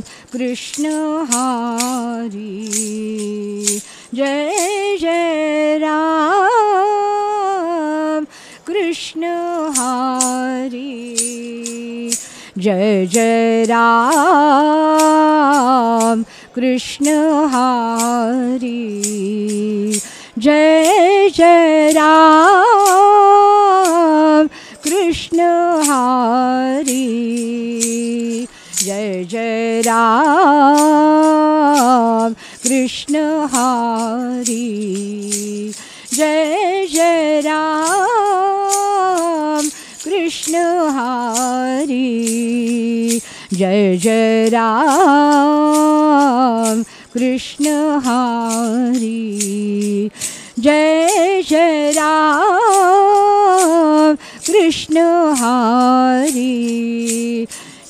हारी जय जय राम हारी जय जय राम हारी जय जय राम हारी जय जय राम कृष्ण जय जय कृष्ण कृष्णहारी जय जय कृष्ण कृष्णहारि जय जय राम कृष्ण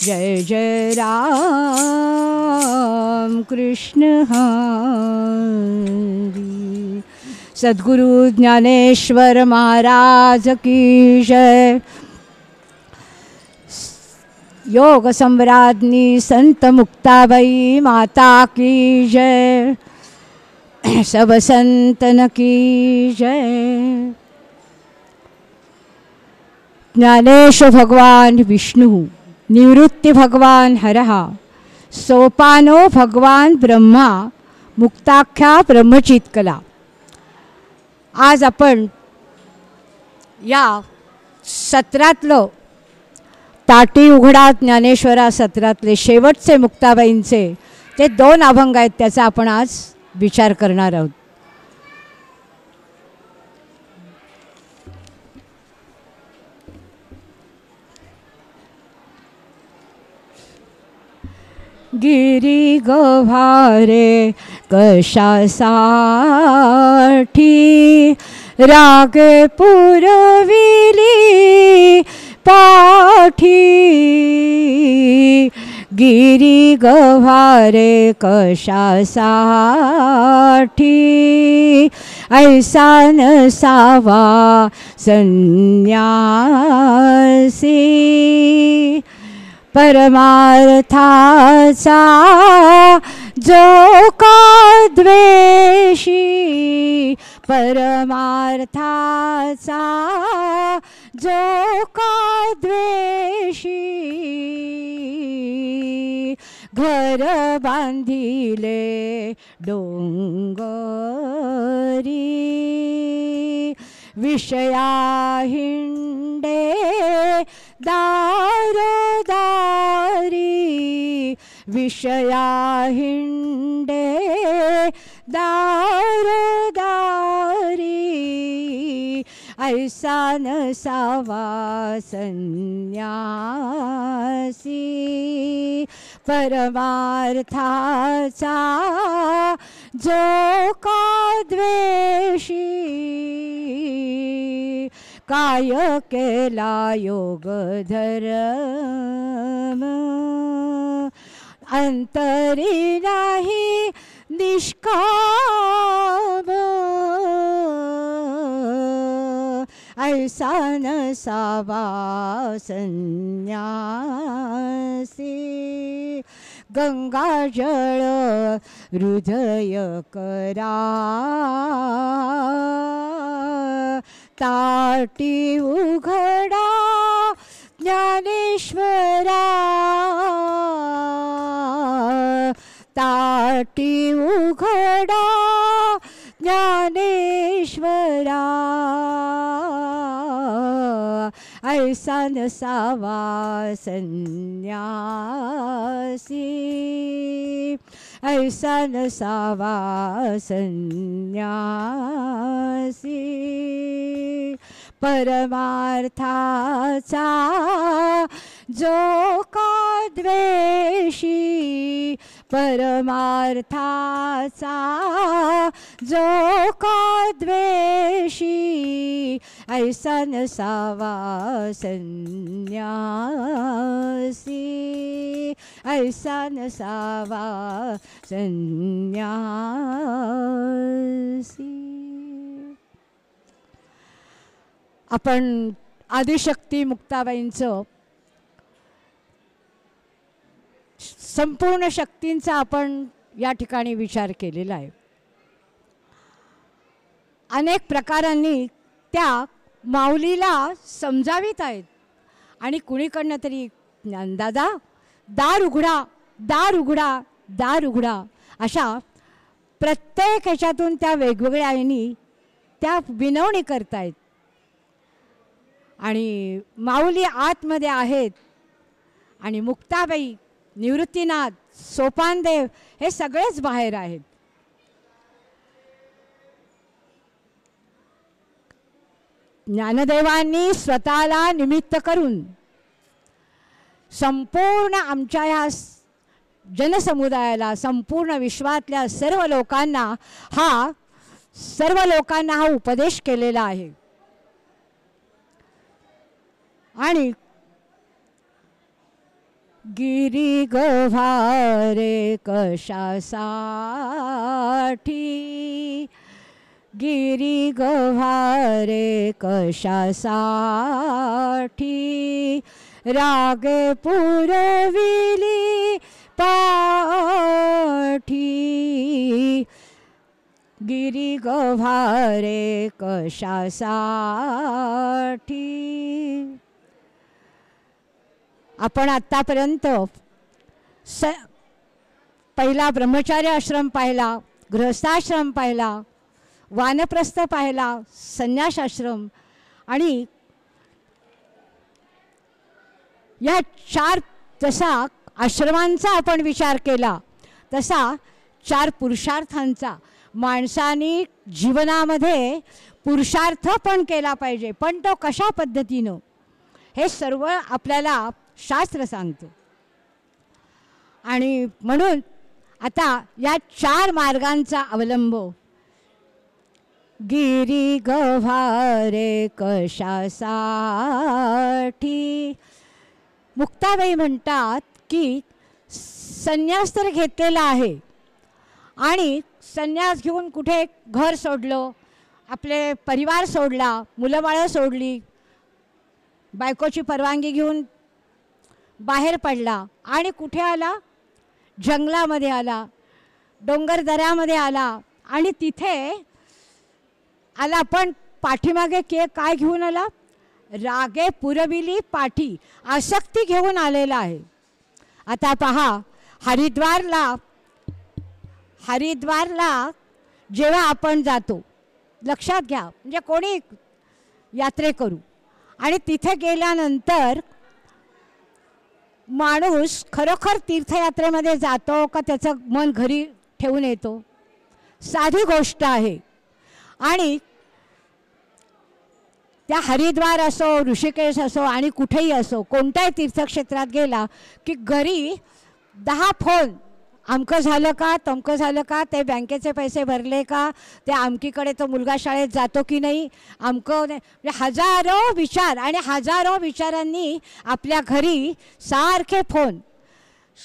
जय जय राम कृष्ण हरी सद्गुरु ज्ञानेश्वर महाराज की जय योग संत मुक्ताबाई माता की जय सब संतन की जय ज्ञानेश भगवान विष्णु। निवृत्ती भगवान हरहा सोपानो भगवान ब्रह्मा मुक्ताख्या ब्रह्मचित कला आज आपण या सत्रातलं ताटी उघडा ज्ञानेश्वरा सत्रातले शेवटचे मुक्ताबाईंचे ते दोन अभंग आहेत त्याचा आपण आज विचार करणार आहोत गिरी गव्हारे कशासाठी रागे पुरविली पाठी गिरी गव्हारे कशासाठी ऐसा नसावा संन्यासी जो का द्वेषी परमार्थाचा जो का घर बांधिले डोंगरी विषयाहिंडे हिंडे दारोदारी विषया हिंडे दारोदारी ऐसा न सावा परमार्थाचा जो का द्वेषी काय केला योगधर अंतरी नाही निष्का सान गंगाजल संन्यासी गंगाजळ हृदय करा ताटी उघडा ज्ञानेश्वरा ताटी उघडा ज्ञानेश्वरा san sava sanyasi ai san sava sanyasi परमार्थाचा जो का द्वेषी परमार्थाचा जो का द्वेषी ऐसा नसावा संन्यासी ऐसा नसावा संन्यासी आपण आदिशक्ती मुक्ताबाईंचं संपूर्ण शक्तींचा आपण या ठिकाणी विचार केलेला आहे अनेक प्रकारांनी त्या माऊलीला समजावीत आहेत आणि कुणीकडनं तरी ज्ञानदादा दार उघडा दार उघडा दार उघडा अशा प्रत्येक ह्याच्यातून त्या वेगवेगळ्या आईनी त्या विनवणी करतायत आणि माऊली आतमध्ये आहेत आणि मुक्ताबाई निवृत्तीनाथ सोपानदेव हे सगळेच बाहेर आहेत ज्ञानदेवांनी स्वतःला निमित्त करून संपूर्ण आमच्या या जनसमुदायाला संपूर्ण विश्वातल्या सर्व लोकांना हा सर्व लोकांना हा उपदेश केलेला आहे आणि गिरी गव्हारे कशासाठी गिरी गव्हारे कशासाठी रागे पुरविली पाठी गिरी गव्हारे कशासाठी आपण आत्तापर्यंत स पहिला ब्रह्मचार्य आश्रम पाहिला गृहस्थाश्रम पाहिला वानप्रस्थ पाहिला संन्यासाश्रम आणि या चार जसा आश्रमांचा आपण विचार केला तसा चार पुरुषार्थांचा माणसाने जीवनामध्ये पुरुषार्थ पण केला पाहिजे पण तो कशा पद्धतीनं हे सर्व आपल्याला शास्त्र सांगतो आणि म्हणून आता या चार मार्गांचा अवलंब गिरी गव्हारे कशासाठी मुक्ताबाई म्हणतात की संन्यास तर घेतलेला आहे आणि संन्यास घेऊन कुठे घर सोडलो आपले परिवार सोडला मुलंबाळं सोडली बायकोची परवानगी घेऊन बाहेर पडला आणि कुठे आला जंगलामध्ये आला डोंगर दऱ्यामध्ये आला आणि तिथे आला पण पाठीमागे के काय घेऊन आला रागे पुरविली पाठी आसक्ती घेऊन आलेला आहे आता पहा हरिद्वारला हरिद्वारला जेव्हा आपण जातो लक्षात घ्या म्हणजे कोणी यात्रे करू आणि तिथे गेल्यानंतर माणूस खरोखर तीर्थयात्रेमध्ये जातो का त्याचं मन घरी ठेवून येतो साधी गोष्ट आहे आणि त्या हरिद्वार असो ऋषिकेश असो आणि कुठेही असो कोणत्याही तीर्थक्षेत्रात गेला की घरी दहा फोन अमकं झालं का तमकं झालं का ते बँकेचे पैसे भरले का ते आमकीकडे तो मुलगा शाळेत जातो की नाही नाही म्हणजे हजारो विचार आणि हजारो विचारांनी आपल्या घरी सारखे फोन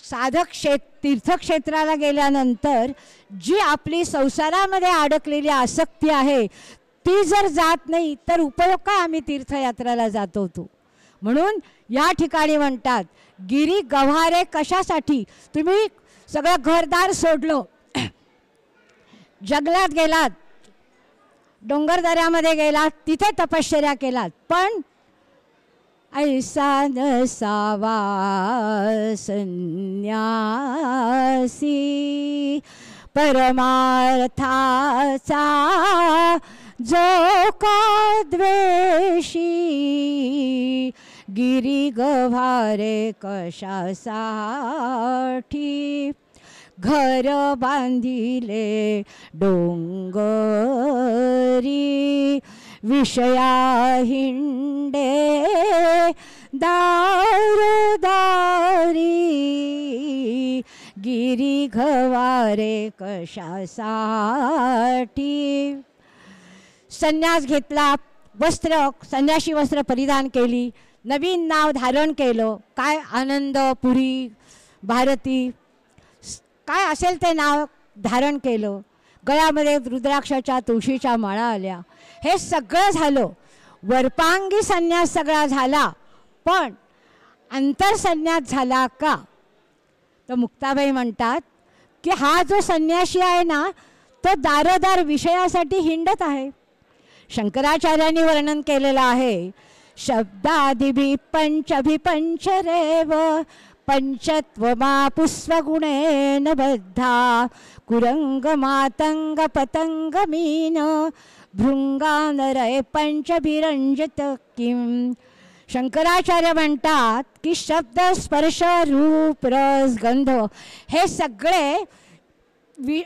साधक क्षेत तीर्थक्षेत्राला गेल्यानंतर जी आपली संसारामध्ये अडकलेली आसक्ती आहे ती जर जात नाही तर उपयोग काय आम्ही तीर्थयात्राला जात होतो म्हणून या ठिकाणी म्हणतात गिरी गव्हारे कशासाठी तुम्ही सगळं घरदार सोडलो जंगलात गेलात डोंगरदऱ्यामध्ये गेलात तिथे तपश्चर्या केलात पण ऐसा नसावा संन्यासी परमार्थाचा जो का गिरी गव्हारे कशासाठी घर बांधिले डोंगरी विषया हिंडे दारी, गिरी घवारे कशासाठी संन्यास घेतला वस्त्र संन्याशी वस्त्र परिधान केली नवीन नाव धारण केलं काय आनंद पुरी भारती काय असेल ते नाव धारण केलं गळ्यामध्ये रुद्राक्षाच्या तुळशीच्या माळा आल्या हे सगळं झालं वरपांगी संन्यास सगळा झाला पण अंतरसंन्यास झाला का तर मुक्ताबाई म्हणतात की हा जो संन्यासी आहे ना तो दारोदार विषयासाठी हिंडत आहे शंकराचार्यांनी वर्णन केलेलं आहे शब्दादिभि पञ्चभिपञ्चरेव पञ्चत्वमापुस्वगुणेन बद्धा कुरङ्गमातङ्गपतङ्गमीन पंच पंचभिरंजत किम शंकराचार्य म्हणतात की शब्द स्पर्श रूप रस गंध हे सगळे वि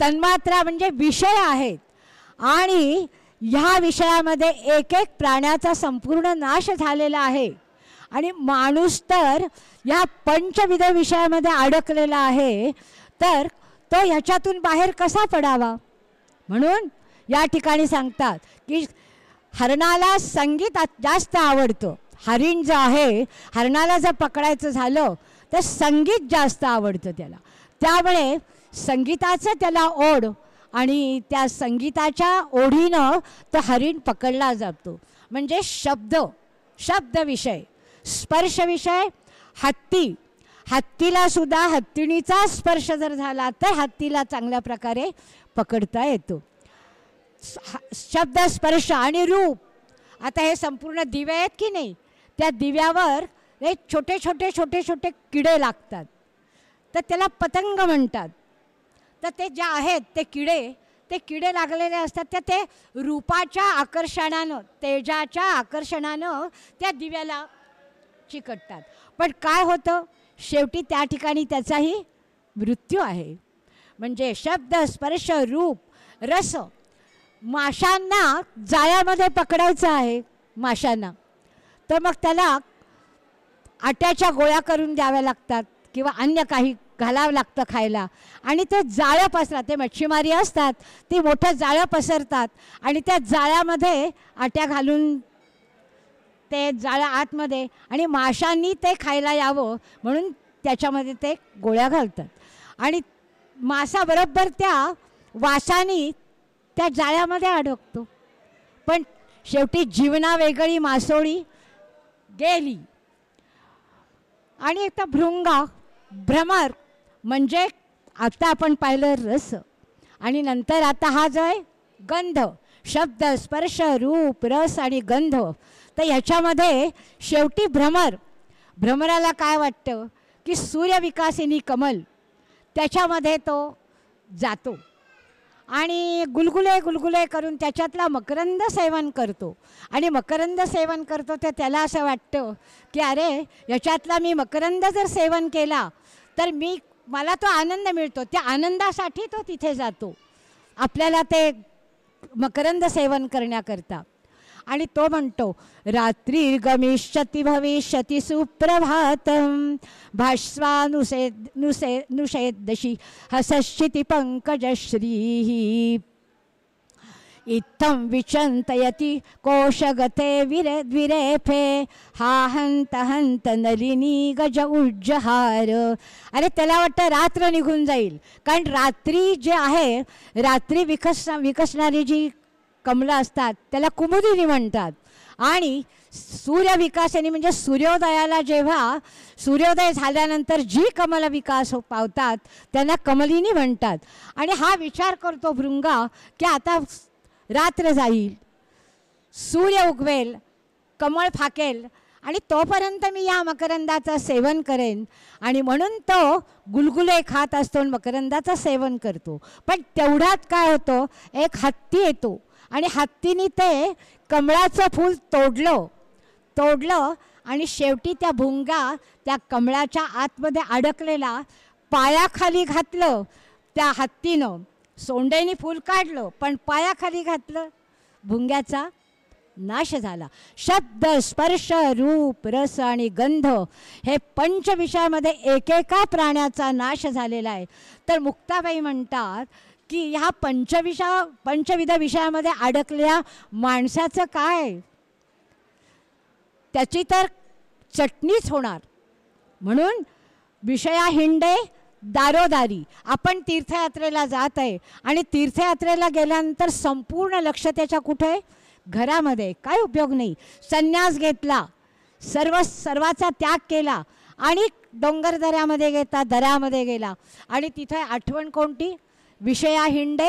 तन्मात्रा म्हणजे विषय आहेत आणि ह्या विषयामध्ये एक एक प्राण्याचा संपूर्ण नाश झालेला आहे आणि माणूस तर या पंचविध विषयामध्ये अडकलेला आहे तर तो ह्याच्यातून बाहेर कसा पडावा म्हणून या ठिकाणी सांगतात की हरणाला संगीत जास्त आवडतं हरिण जो आहे हरणाला जर पकडायचं झालं तर संगीत जास्त आवडतं त्याला त्यामुळे संगीताचं त्याला ओढ आणि त्या संगीताच्या ओढीनं तो हरिण पकडला जातो म्हणजे शब्द शब्द विषय स्पर्श विषय हत्ती हत्तीला सुद्धा हत्तीणीचा स्पर्श जर झाला तर हत्तीला चांगल्या प्रकारे पकडता येतो शब्द स्पर्श आणि रूप आता हे संपूर्ण दिवे आहेत की नाही त्या दिव्यावर हे छोटे छोटे छोटे छोटे किडे लागतात तर त्याला पतंग म्हणतात तर ते ज्या आहेत ते किडे ते किडे लागलेले असतात तर ते रूपाच्या आकर्षणानं तेजाच्या आकर्षणानं त्या दिव्याला चिकटतात पण काय होतं शेवटी त्या ठिकाणी त्याचाही मृत्यू आहे म्हणजे शब्द स्पर्श रूप रस माशांना जाळ्यामध्ये पकडायचं आहे माशांना तर मग त्याला आट्याच्या गोळ्या करून द्याव्या लागतात किंवा अन्य काही घालावं लागतं खायला आणि ते जाळं पसरतात ते मच्छीमारी असतात ती मोठं जाळं पसरतात आणि त्या जाळ्यामध्ये आट्या घालून ते जाळं आतमध्ये आणि माशांनी ते खायला यावं म्हणून त्याच्यामध्ये ते गोळ्या घालतात आणि मासाबरोबर त्या वासानी त्या जाळ्यामध्ये अडकतो पण शेवटी जीवना वेगळी मासोळी गेली आणि एकदा भृंगा भ्रमर म्हणजे आता आपण पाहिलं रस आणि नंतर आता हा जो आहे गंध शब्द स्पर्श रूप रस आणि गंध तर ह्याच्यामध्ये शेवटी भ्रमर भ्रमराला काय वाटतं की सूर्यविकासिनी कमल त्याच्यामध्ये तो जातो आणि गुलगुले गुलगुले करून त्याच्यातला मकरंद सेवन करतो आणि मकरंद सेवन करतो तर त्याला असं वाटतं की अरे याच्यातला मी मकरंद जर सेवन केला तर मी मला तो आनंद मिळतो त्या आनंदासाठी तो तिथे जातो आपल्याला ते मकरंद सेवन करण्याकरता आणि तो म्हणतो रात्री गमिष्यती भविष्यती सुप्रभात भाष्वानुसे नुसे नुषेदशी हसश्चिती पंकजश्री इत्थं विचन्तयति कोशगते विरे द्विरेफे हा हंत हंत नलिनी गज उज्जहार अरे त्याला वाटतं रात्र निघून जाईल कारण रात्री जे आहे रात्री विकस विकसणारी जी कमलं असतात त्याला कुमुदिनी म्हणतात आणि सूर्यविकासनी म्हणजे सूर्योदयाला जेव्हा सूर्योदय झाल्यानंतर जी कमला विकास पावतात त्यांना कमलिनी म्हणतात आणि हा विचार करतो भृंगा की आता रात्र जाईल सूर्य उगवेल कमळ फाकेल आणि तोपर्यंत मी या मकरंदाचं सेवन करेन आणि म्हणून तो गुलगुले खात असतो मकरंदाचं सेवन करतो पण तेवढ्यात काय होतो एक हत्ती येतो आणि हत्तीने ते कमळाचं फूल तोडलं तोडलं आणि शेवटी त्या भुंगा त्या कमळाच्या आतमध्ये अडकलेला पायाखाली घातलं त्या हत्तीनं सोंडेनी फूल काढलं पण पायाखाली घातलं भुंग्याचा नाश झाला शब्द स्पर्श रूप रस आणि गंध हे पंचविषयामध्ये एकेका प्राण्याचा नाश झालेला आहे तर मुक्ताबाई म्हणतात की ह्या पंचविषा पंचविध विषयामध्ये अडकलेल्या माणसाचं काय त्याची तर चटणीच होणार म्हणून विषया हिंडे दारोदारी आपण तीर्थयात्रेला जात आहे आणि तीर्थयात्रेला गेल्यानंतर संपूर्ण लक्ष त्याच्या कुठे आहे घरामध्ये काय उपयोग नाही संन्यास घेतला सर्व सर्वाचा त्याग केला आणि डोंगर दऱ्यामध्ये घेता दऱ्यामध्ये गेला आणि तिथे आठवण कोणती विषया हिंडे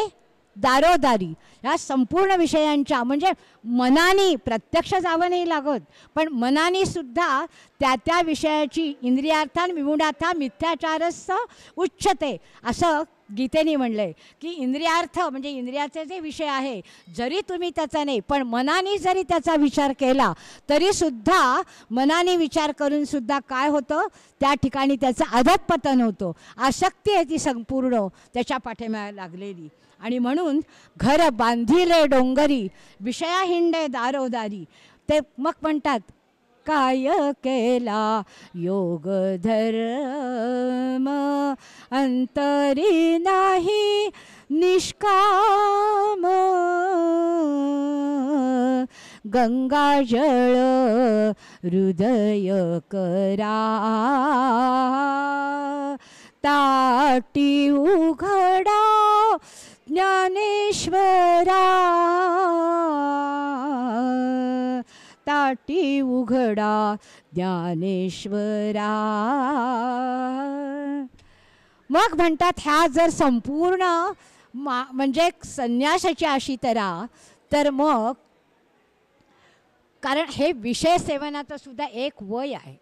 दारोदारी या संपूर्ण विषयांच्या म्हणजे मनानी प्रत्यक्ष जावं नाही लागत पण मनाने सुद्धा त्या त्या विषयाची इंद्रियार्थान विगुणार्था मिथ्याचारस्थ उच्चते असं गीतेने म्हणलं आहे की इंद्रियार्थ म्हणजे इंद्रियाचे जे विषय आहे जरी तुम्ही त्याचा नाही पण मनाने जरी त्याचा विचार केला तरीसुद्धा मनाने विचार करूनसुद्धा काय होतं त्या ठिकाणी त्याचं पतन होतं आसक्ती आहे ती संपूर्ण त्याच्या पाठीमा लागलेली आणि म्हणून घर बांधिले डोंगरी विषयाहिंडे दारोदारी ते मग म्हणतात काय केला योग धर्म अंतरी नाही निष्काम गंगाजळ हृदय करा ताटी उघडा ज्ञानेश्वरा ताटी उघडा ज्ञानेश्वरा मग म्हणतात ह्या जर संपूर्ण मा म्हणजे संन्यासाची अशी तरा तर मग कारण हे विषय सेवनाचं सुद्धा एक वय आहे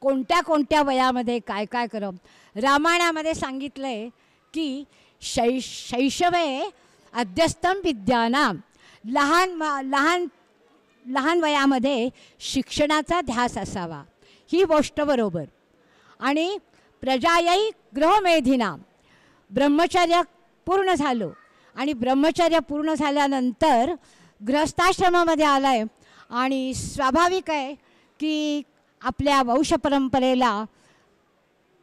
कोणत्या कोणत्या वयामध्ये काय काय करम रामायणामध्ये सांगितलं आहे की शै शैशवे अध्यस्तम विद्यानाम लहान लहान लहान वयामध्ये शिक्षणाचा ध्यास असावा ही गोष्ट बरोबर आणि प्रजायी ग्रहमेधिना ब्रह्मचर्य पूर्ण झालो आणि ब्रह्मचर्य पूर्ण झाल्यानंतर ग्रहस्थाश्रमामध्ये आलाय आहे आणि स्वाभाविक आहे की आपल्या वंश परंपरेला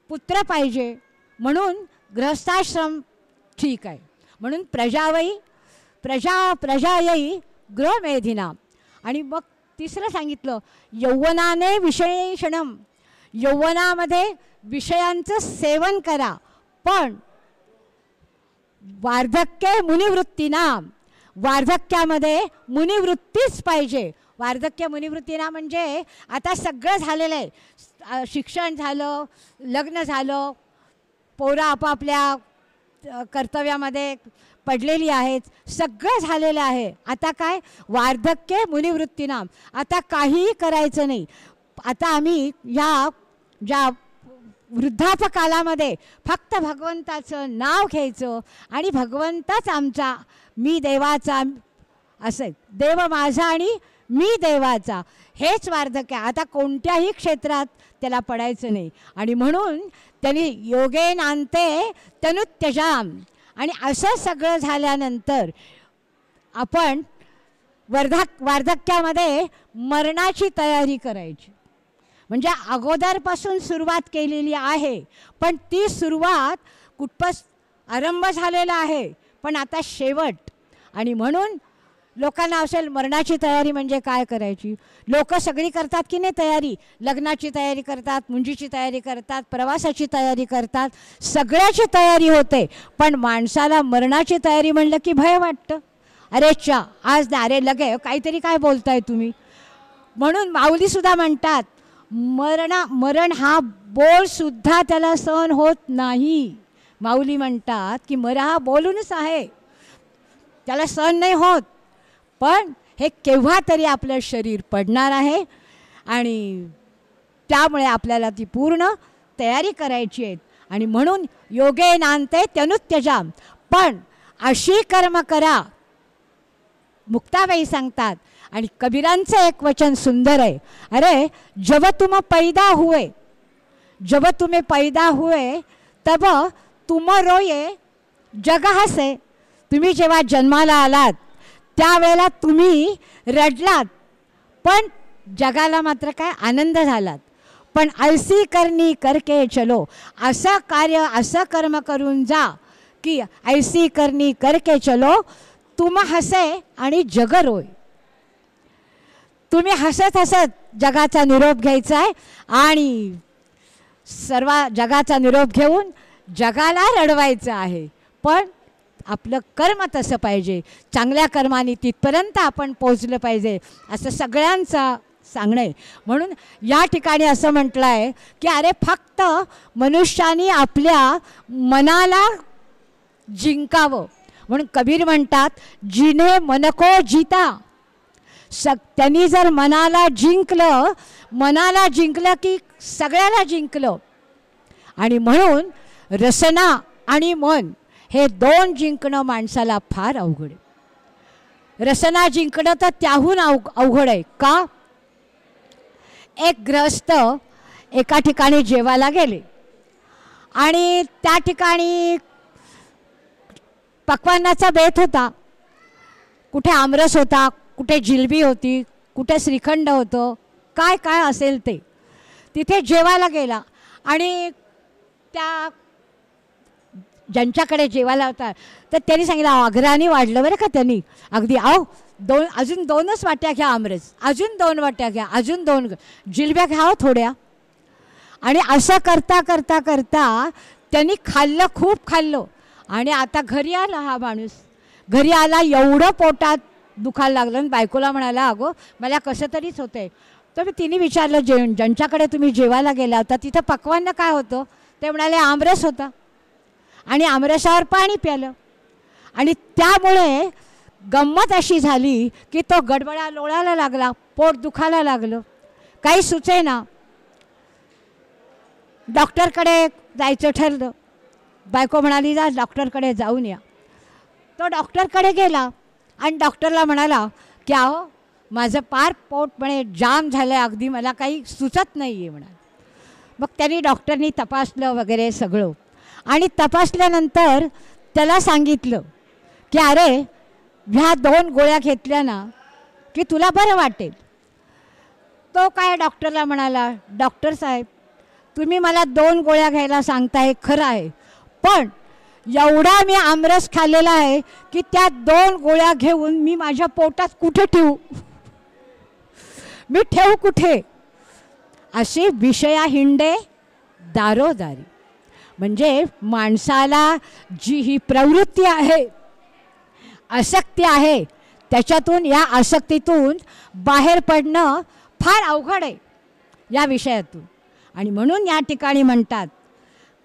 पुत्र पाहिजे म्हणून गृहस्थाश्रम ठीक आहे म्हणून प्रजावई प्रजा प्रजायी ग्रहमेधिना आणि मग तिसरं सांगितलं यौवनाने विषयक्षणम यौवनामध्ये विषयांचं सेवन करा पण वार्धक्य मुनिवृत्तीना वार्धक्यामध्ये मुनिवृत्तीच पाहिजे वार्धक्य मुनिवृत्तीना म्हणजे आता सगळं झालेलं आहे शिक्षण झालं लग्न झालं पोरं आपापल्या कर्तव्यामध्ये पडलेली आहेत सगळं झालेलं आहे आता काय वार्धक्य मुनिवृत्तीनाम आता काहीही करायचं नाही आता आम्ही या ज्या वृद्धापकालामध्ये फक्त भगवंताचं नाव घ्यायचं आणि भगवंताच आमचा मी देवाचा असं देव माझा आणि मी देवाचा हेच वार्धक्य आता कोणत्याही क्षेत्रात त्याला पडायचं नाही आणि म्हणून त्यांनी योगेनांते तनुत्यजाम आणि असं सगळं झाल्यानंतर आपण वर्धक वार्धक्यामध्ये मरणाची तयारी करायची म्हणजे अगोदरपासून सुरुवात केलेली आहे पण ती सुरुवात कुठपस आरंभ झालेला आहे पण आता शेवट आणि म्हणून लोकांना असेल मरणाची तयारी म्हणजे काय करायची लोक सगळी करतात की नाही तयारी लग्नाची तयारी करतात मुंजीची तयारी करतात प्रवासाची तयारी करतात सगळ्याची तयारी होते पण माणसाला मरणाची तयारी म्हणलं की भय वाटतं अरे चा आज ना अरे लगे काहीतरी काय बोलताय तुम्ही म्हणून माऊलीसुद्धा म्हणतात मरणा मरण हा बोलसुद्धा त्याला सहन होत नाही माऊली म्हणतात की मरा हा बोलूनच आहे त्याला सहन नाही होत पण हे केव्हा तरी आपलं शरीर पडणार आहे आणि त्यामुळे आपल्याला ती पूर्ण तयारी करायची आहे आणि म्हणून योगे नांदते त्यनुत्यजाम पण अशी कर्म करा मुक्ताबाई सांगतात आणि कबीरांचं एक वचन सुंदर आहे अरे जब तुम पैदा हुए जब तुम्ही पैदा हुए तब तुम रोये जग हसे तुम्ही जेव्हा जन्माला आलात त्यावेळेला तुम्ही रडलात पण जगाला मात्र काय आनंद झालात पण ऐसी करणी करके चलो असं कार्य असं कर्म करून जा की ऐसी करणी करके चलो तुम हसे आणि जग रोय तुम्ही हसत हसत जगाचा निरोप घ्यायचा आहे आणि सर्व जगाचा निरोप घेऊन जगाला रडवायचं आहे पण आपलं कर्म तसं पाहिजे चांगल्या कर्माने तिथपर्यंत आपण पोचलं पाहिजे असं सगळ्यांचा सांगणं आहे म्हणून या ठिकाणी असं म्हटलं आहे की अरे फक्त मनुष्याने आपल्या मनाला जिंकावं म्हणून कबीर म्हणतात जिने मनको जिता सग त्यांनी जर मनाला जिंकलं मनाला जिंकलं की सगळ्याला जिंकलं आणि म्हणून रसना आणि मन हे दोन जिंकणं माणसाला फार अवघड आहे रसना जिंकणं तर त्याहून अव अवघड आहे का एक ग्रस्त एका ठिकाणी जेवायला गेले आणि त्या ठिकाणी पकवानाचा बेत होता कुठे आमरस होता कुठे जिलबी होती कुठे श्रीखंड होतं काय काय असेल ते तिथे जेवायला गेला आणि त्या ज्यांच्याकडे जेवायला होता तर त्यांनी सांगितलं आग्रहाने वाढलं बरं का त्यांनी अगदी आहो दोन अजून दोनच वाट्या घ्या आमरस अजून दोन वाट्या घ्या अजून दोन जिलब्या घ्या थोड्या आणि असं करता करता करता त्यांनी खाल्लं खूप खाल्लं आणि आता घरी आला हा माणूस घरी आला एवढं पोटात दुखायला लागलं आणि बायकोला म्हणाला अगो मला कसं तरीच होतंय तर मी तिने विचारलं जे ज्यांच्याकडे तुम्ही जेवायला गेला होता तिथं पकवानं काय होतं ते म्हणाले आमरस होता आणि आमरसावर पाणी प्यालं आणि त्यामुळे गंमत अशी झाली की तो गडबडा लोळायला लागला पोट दुखायला लागलं काही सुचे ना डॉक्टरकडे जायचं ठरलं बायको म्हणाली जा डॉक्टरकडे जाऊन या तो डॉक्टरकडे गेला आणि डॉक्टरला म्हणाला की अहो माझं पार पोट जाम झालं आहे अगदी मला काही सुचत नाही आहे म्हणाल मग त्यांनी डॉक्टरनी तपासलं वगैरे सगळं आणि तपासल्यानंतर त्याला सांगितलं की अरे ह्या दोन गोळ्या घेतल्या ना की तुला बरं वाटेल तो काय डॉक्टरला म्हणाला डॉक्टर साहेब तुम्ही मला दोन गोळ्या घ्यायला सांगताय खरं आहे पण एवढा मी आमरस खाल्लेला आहे की त्या दोन गोळ्या घेऊन मी माझ्या पोटात कुठे ठेवू मी ठेवू कुठे अशी विषया हिंडे दारोदारी म्हणजे माणसाला जी ही प्रवृत्ती आहे आसक्ती आहे त्याच्यातून या आसक्तीतून बाहेर पडणं फार अवघड आहे या विषयातून आणि म्हणून या ठिकाणी म्हणतात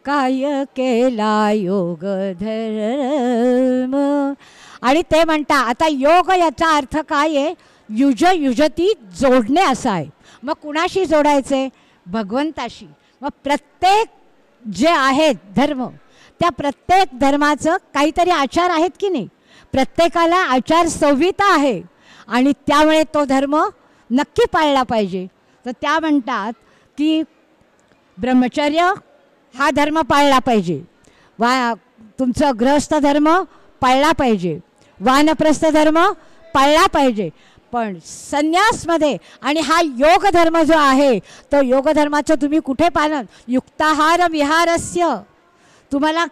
काय केला योग धर्म आणि ते म्हणता आता योग याचा अर्थ काय आहे युज युजती जोडणे असा आहे मग कुणाशी जोडायचे भगवंताशी मग प्रत्येक जे आहेत धर्म त्या प्रत्येक धर्माचं काहीतरी आचार आहेत की नाही प्रत्येकाला आचार संहिता आहे आणि त्यामुळे तो धर्म नक्की पाळला पाहिजे तर त्या म्हणतात की ब्रह्मचर्य हा धर्म पाळला पाहिजे वा तुमचं ग्रहस्थ धर्म पाळला पाहिजे वानप्रस्थ धर्म पाळला पाहिजे पण संन्यासमध्ये आणि हा योग धर्म जो आहे तो योगधर्माचं तुम्ही कुठे पालन युक्ताहार विहारस्य तुम्हाला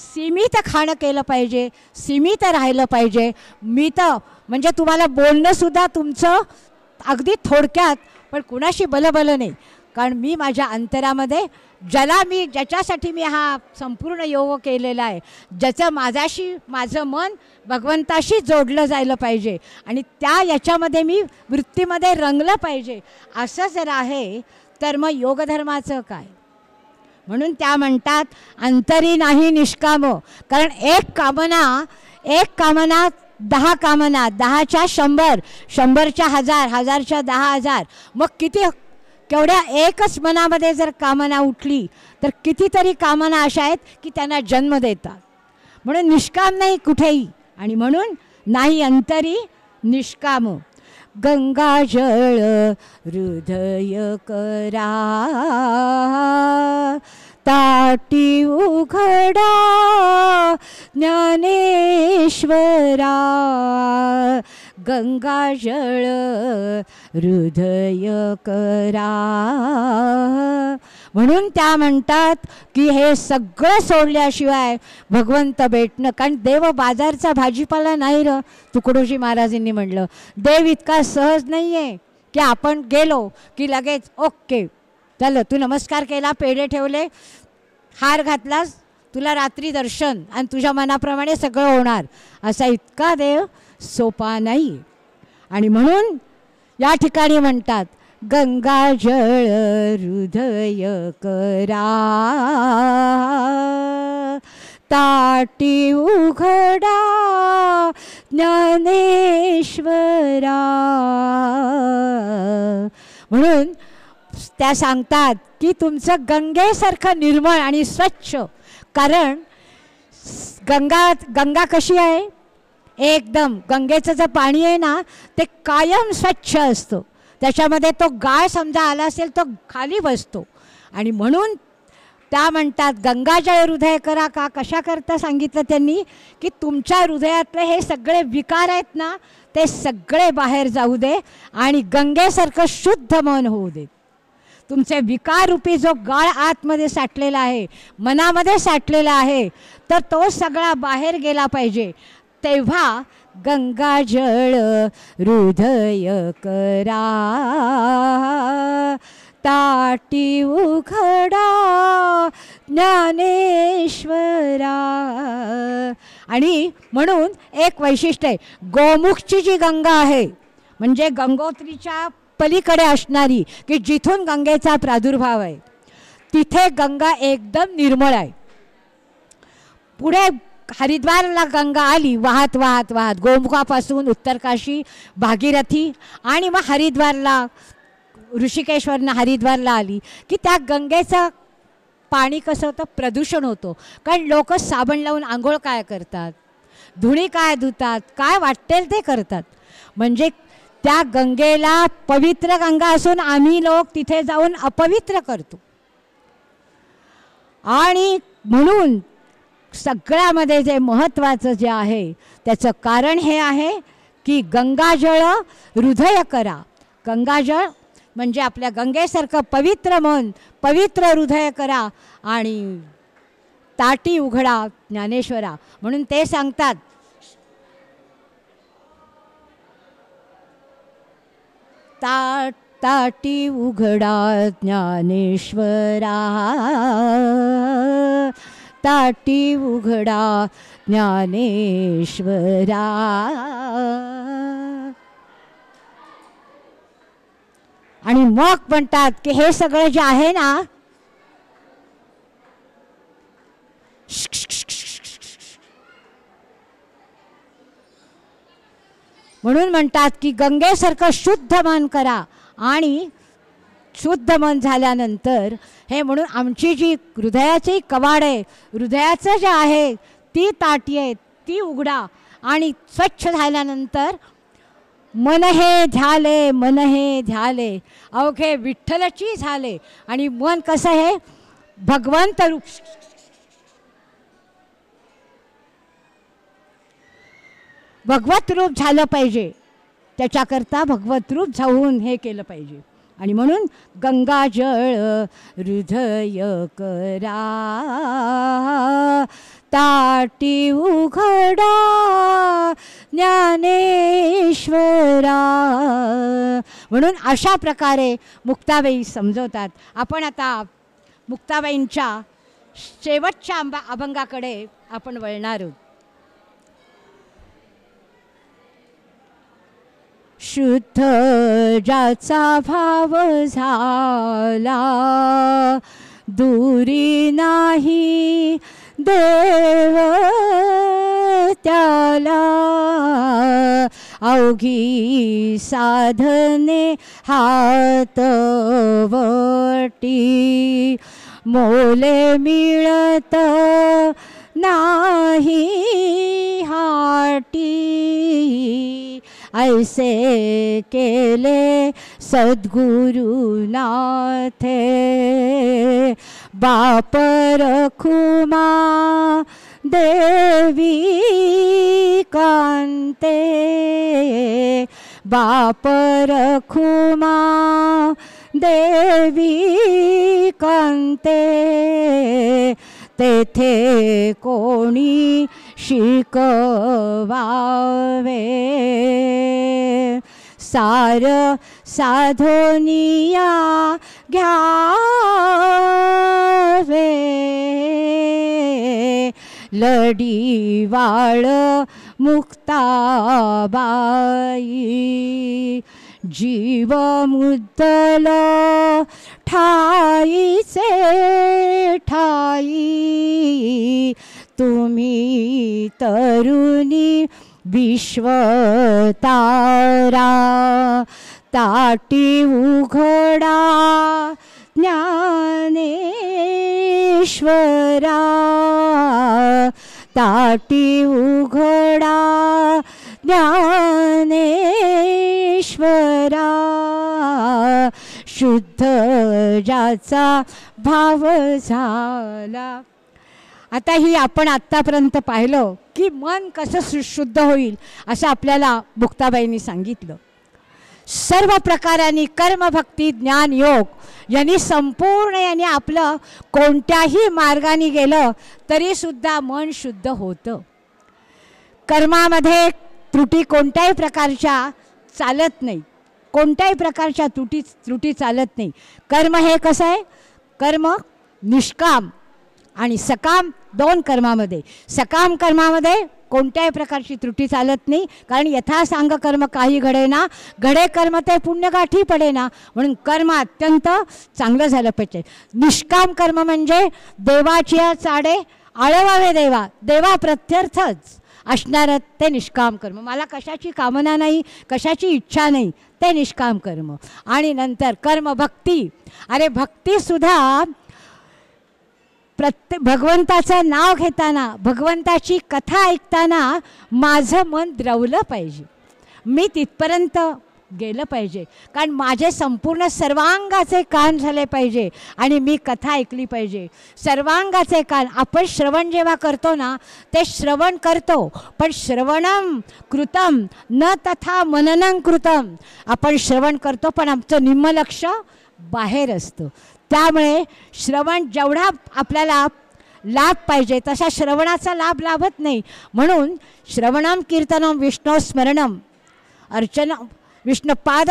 सीमित खाणं केलं पाहिजे सीमित राहिलं पाहिजे मी तर म्हणजे तुम्हाला बोलणंसुद्धा तुमचं अगदी थोडक्यात पण कुणाशी बलबल नाही कारण मी माझ्या अंतरामध्ये ज्याला मी ज्याच्यासाठी मी हा संपूर्ण योग केलेला आहे ज्याचं माझ्याशी माझं मन भगवंताशी जोडलं जायला पाहिजे आणि त्या याच्यामध्ये मी वृत्तीमध्ये रंगलं पाहिजे असं जर आहे तर मग योगधर्माचं काय म्हणून त्या म्हणतात अंतरी नाही निष्काम कारण एक कामना एक कामना दहा कामना दहाच्या शंभर शंभरच्या हजार हजारच्या दहा हजार मग किती केवढ्या एकच मनामध्ये जर कामना उठली तर कितीतरी कामना अशा आहेत की त्यांना जन्म देतात म्हणून निष्काम नाही कुठेही आणि म्हणून नाही अंतरी निष्काम गंगा जळ हृदय करा ताटी उघडा ज्ञानेश्वरा गंगाजळ हृदय करा म्हणून त्या म्हणतात की हे सगळं सोडल्याशिवाय भगवंत भेटणं कारण देव बाजारचा भाजीपाला नाही र तुकडोजी महाराजांनी म्हटलं देव इतका सहज नाही आहे की आपण गेलो की लगेच ओके झालं तू नमस्कार केला पेढे ठेवले हार घातलास तुला रात्री दर्शन आणि तुझ्या मनाप्रमाणे सगळं होणार असा इतका देव सोपा नाही आणि म्हणून या ठिकाणी म्हणतात गंगा जळ हृदय करा ताटी उघडा ज्ञानेश्वरा म्हणून त्या सांगतात की तुमचं गंगेसारखं निर्मळ आणि स्वच्छ कारण गंगा गंगा कशी आहे एकदम गंगेचं जे पाणी आहे ना ते कायम स्वच्छ असतं त्याच्यामध्ये तो गाळ समजा आला असेल तो खाली बसतो आणि म्हणून त्या म्हणतात गंगाजळ हृदय करा का कशा करता सांगितलं त्यांनी की तुमच्या हृदयातले हे सगळे विकार आहेत ना ते सगळे बाहेर जाऊ दे आणि गंगेसारखं शुद्ध मन होऊ देत विकार विकारूपी जो गाळ आतमध्ये साठलेला आहे मनामध्ये साठलेला आहे तर तो सगळा बाहेर गेला पाहिजे तेव्हा गंगाजळ हृदय करा ताटी उघडा ज्ञानेश्वरा आणि म्हणून एक वैशिष्ट्य आहे गोमुखची जी गंगा आहे म्हणजे गंगोत्रीच्या पलीकडे असणारी की जिथून गंगेचा प्रादुर्भाव आहे तिथे गंगा एकदम निर्मळ आहे पुढे हरिद्वारला गंगा आली वाहत वाहत वाहत गोमुखापासून उत्तरकाशी भागीरथी आणि मग हरिद्वारला ऋषिकेश्वरनं हरिद्वारला आली की त्या गंगेचं पाणी कसं होतं प्रदूषण होतो कारण लोक साबण लावून आंघोळ काय करतात धुणी काय धुतात काय वाटतेल ते करतात म्हणजे त्या गंगेला पवित्र गंगा असून आम्ही लोक तिथे जाऊन अपवित्र करतो आणि म्हणून सगळ्यामध्ये जे महत्त्वाचं जे आहे त्याचं कारण हे आहे की गंगाजळ हृदय करा गंगाजळ म्हणजे आपल्या गंगेसारखं पवित्र मन पवित्र हृदय करा आणि ताटी उघडा ज्ञानेश्वरा म्हणून ते सांगतात ताट ताटी उघडा ज्ञानेश्वरा ताटी उघडा ज्ञानेश्वरा आणि मग म्हणतात की हे सगळं जे आहे ना म्हणून म्हणतात की गंगेसारखं शुद्ध मन करा आणि शुद्ध मन झाल्यानंतर हे म्हणून आमची जी हृदयाची कवाड आहे हृदयाचं जे आहे ती ताटी आहे ती उघडा आणि स्वच्छ झाल्यानंतर मन हे झाले मन हे झाले अवघे विठ्ठलाची झाले आणि मन कसं हे भगवंत रूप भगवत रूप झालं पाहिजे त्याच्याकरता भगवत रूप जाऊन हे केलं पाहिजे आणि म्हणून गंगाजळ हृदय करा ताटी उघडा ज्ञानेश्वरा म्हणून अशा प्रकारे मुक्ताबाई समजवतात आपण आता मुक्ताबाईंच्या शेवटच्या अभंगाकडे आपण वळणार आहोत शुद्ध ज्याचा भाव झाला दूरी नाही देव त्याला अवघी साधने हात वटी मोले मिळत नाही हाटी ऐसे केले सद्गुरुनाथे बाप रखुमा देवी कांते बाप रखुमा देवी कांते तेथे कोणी शिकवावे सार साधोनिया घ्यावे लडीवाळ मुक्ताबाई जीव मुद्दला ठाईचे ठाई तुम्ही तरुणी विश्वतारा ताटी उघडा ज्ञानेश्वरा ताटी उघडा ज्ञाने ईश्वरा शुद्ध ज्याचा भाव झाला आता ही आपण आत्तापर्यंत पाहिलं की मन कसं सुशुद्ध होईल असं आपल्याला भुक्ताबाईंनी सांगितलं सर्व प्रकाराने कर्मभक्ती ज्ञान योग यांनी संपूर्ण यांनी आपलं कोणत्याही मार्गाने गेलं तरीसुद्धा मन शुद्ध होतं कर्मामध्ये त्रुटी कोणत्याही प्रकारच्या चालत नाही कोणत्याही प्रकारच्या त्रुटी त्रुटी चालत नाही कर्म हे कसं आहे कर्म निष्काम आणि सकाम दोन कर्मामध्ये सकाम कर्मामध्ये कोणत्याही प्रकारची त्रुटी चालत नाही कारण यथा सांग कर्म काही घडे ना घडे कर्म ते पुण्यगाठी पडे ना म्हणून कर्म अत्यंत चांगलं झालं पाहिजे निष्काम कर्म म्हणजे देवाच्या चाडे आळवावे देवा देवा प्रत्यर्थच असणारं ते निष्काम कर्म मला कशाची कामना नाही कशाची इच्छा नाही ते निष्काम कर्म आणि नंतर कर्म भक्ती अरे भक्तीसुद्धा प्रत्ये भगवंताचं नाव घेताना भगवंताची कथा ऐकताना माझं मन द्रवलं पाहिजे मी तिथपर्यंत गेलं पाहिजे कारण माझे संपूर्ण सर्वांगाचे कान झाले पाहिजे आणि मी कथा ऐकली पाहिजे सर्वांगाचे कान आपण श्रवण जेव्हा करतो ना ते श्रवण करतो पण श्रवणम कृतम न तथा मननं कृतम आपण श्रवण करतो पण आमचं निम्मलक्ष बाहेर असतं त्यामुळे श्रवण जेवढा आपल्याला लाभ पाहिजे तशा श्रवणाचा लाभ लाभत नाही म्हणून श्रवणम कीर्तनम विष्णू स्मरणम अर्चना पाद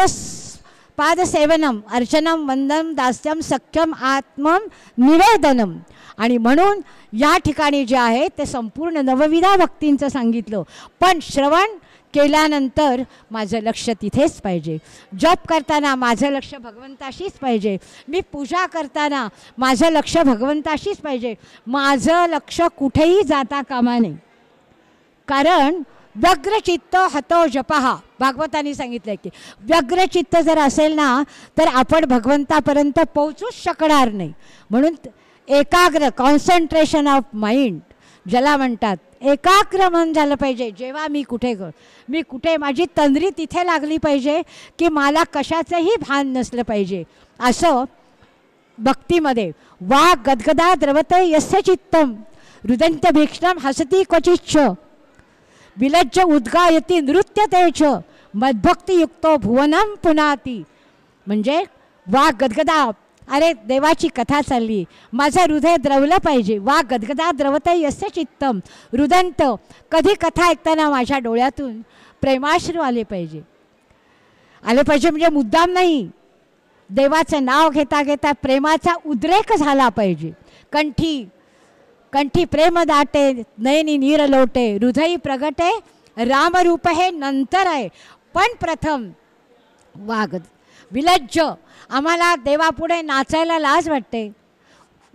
पादसेवनम अर्चनम वंदन दास्यम सख्यम आत्मम निवेदनम आणि म्हणून या ठिकाणी जे आहे ते संपूर्ण नवविधा भक्तींचं सांगितलं पण श्रवण केल्यानंतर माझं लक्ष तिथेच पाहिजे जप करताना माझं लक्ष भगवंताशीच पाहिजे मी पूजा करताना माझं लक्ष भगवंताशीच पाहिजे माझं लक्ष कुठेही जाता कामा नये कारण व्यग्रचित्त हतो जपहा भागवतानी सांगितलं की व्यग्रचित्त जर असेल ना तर आपण भगवंतापर्यंत पोहोचूच शकणार नाही म्हणून एकाग्र कॉन्सन्ट्रेशन ऑफ माइंड ज्याला म्हणतात एकाग्र मन झालं पाहिजे जेव्हा मी कुठे ग मी कुठे माझी तंद्री तिथे लागली पाहिजे की मला कशाचंही भान नसलं पाहिजे असं भक्तीमध्ये वा गदगदा द्रवत यस्य चित्तम हृदंत भीक्षण हसती क्वचित विलज्ज उद्गायती नृत्य तेच मदभक्तियुक्त भुवनम पुनाती म्हणजे वा गदगदा अरे देवाची कथा चालली माझं हृदय द्रवलं पाहिजे वा गदगदा द्रवत यस्य चित्तम रुदंत कधी कथा ऐकताना माझ्या डोळ्यातून प्रेमाश्रू आले पाहिजे आले पाहिजे म्हणजे मुद्दाम नाही देवाचं नाव घेता घेता प्रेमाचा उद्रेक झाला पाहिजे कंठी कंठी प्रेम दाटे नयनी नीर लोटे हृदयी प्रगटे रामरूप हे नंतर आहे पण प्रथम वाघ विलज्ज आम्हाला देवापुढे नाचायला लाज वाटते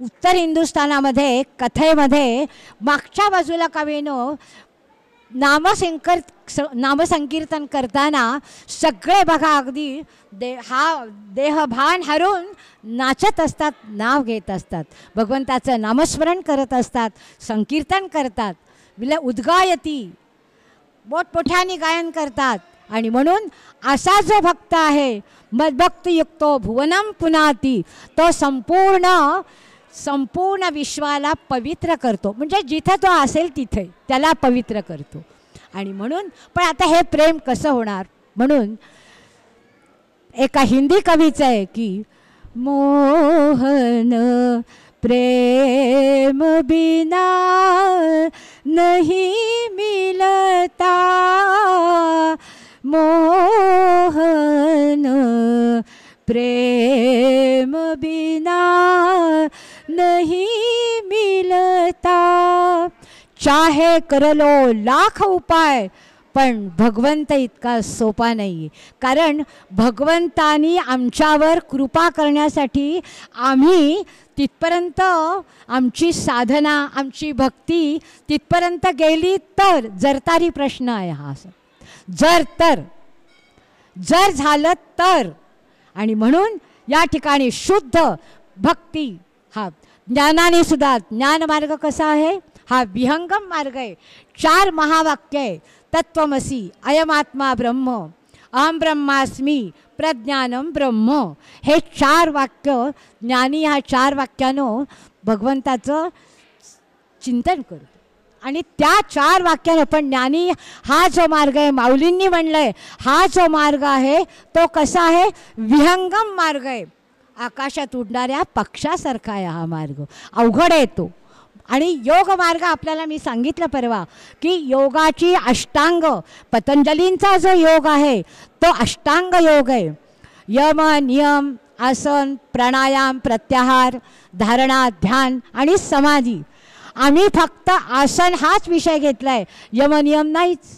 उत्तर हिंदुस्थानामध्ये कथेमध्ये मागच्या बाजूला कवीनं नामसंकर नामसंकीर्तन करताना सगळे बघा अगदी दे हा देहभान हरून नाचत असतात नाव घेत असतात भगवंताचं नामस्मरण करत असतात संकीर्तन करतात विल उद्गायती मोठमोठ्याने गायन करतात आणि म्हणून असा जो भक्त आहे मदभक्तयुक्तो भुवनम पुनाती तो संपूर्ण संपूर्ण विश्वाला पवित्र करतो म्हणजे जिथं तो असेल तिथे त्याला पवित्र करतो आणि म्हणून पण आता हे प्रेम कसं होणार म्हणून एका हिंदी कवीचं आहे की मोहन प्रेम बिना नहीं मिलता मोहन प्रेम बिना नहीं मिलता चाहे कर लाख उपाय पण भगवंत इतका सोपा नाही कारण भगवंतानी आमच्यावर कृपा करण्यासाठी आम्ही तिथपर्यंत आमची साधना आमची भक्ती तिथपर्यंत गेली तर जरतारी प्रश्न आहे हा जर तर जर झालं तर आणि म्हणून या ठिकाणी शुद्ध भक्ती हा ज्ञानाने सुद्धा ज्ञानमार्ग कसा आहे हा विहंगम मार्ग आहे चार महावाक्य आहे तत्वमसी अयमात्मा ब्रह्म अहम ब्रह्मास्मी प्रज्ञानम ब्रह्म हे चार वाक्य ज्ञानी ह्या चार वाक्यानं भगवंताचं चिंतन करू आणि त्या चार वाक्यानं पण ज्ञानी हा जो मार्ग आहे माऊलींनी म्हणलं आहे हा जो मार्ग आहे तो कसा आहे विहंगम मार्ग आहे आकाशात उडणाऱ्या पक्षासारखा आहे हा मार्ग अवघड आहे तो आणि योग मार्ग आपल्याला मी सांगितलं परवा की योगाची अष्टांग पतंजलींचा जो योग आहे तो अष्टांग योग आहे यम नियम आसन प्राणायाम प्रत्याहार धारणा ध्यान आणि समाधी आम्ही फक्त आसन हाच विषय घेतला आहे यमनियम नाहीच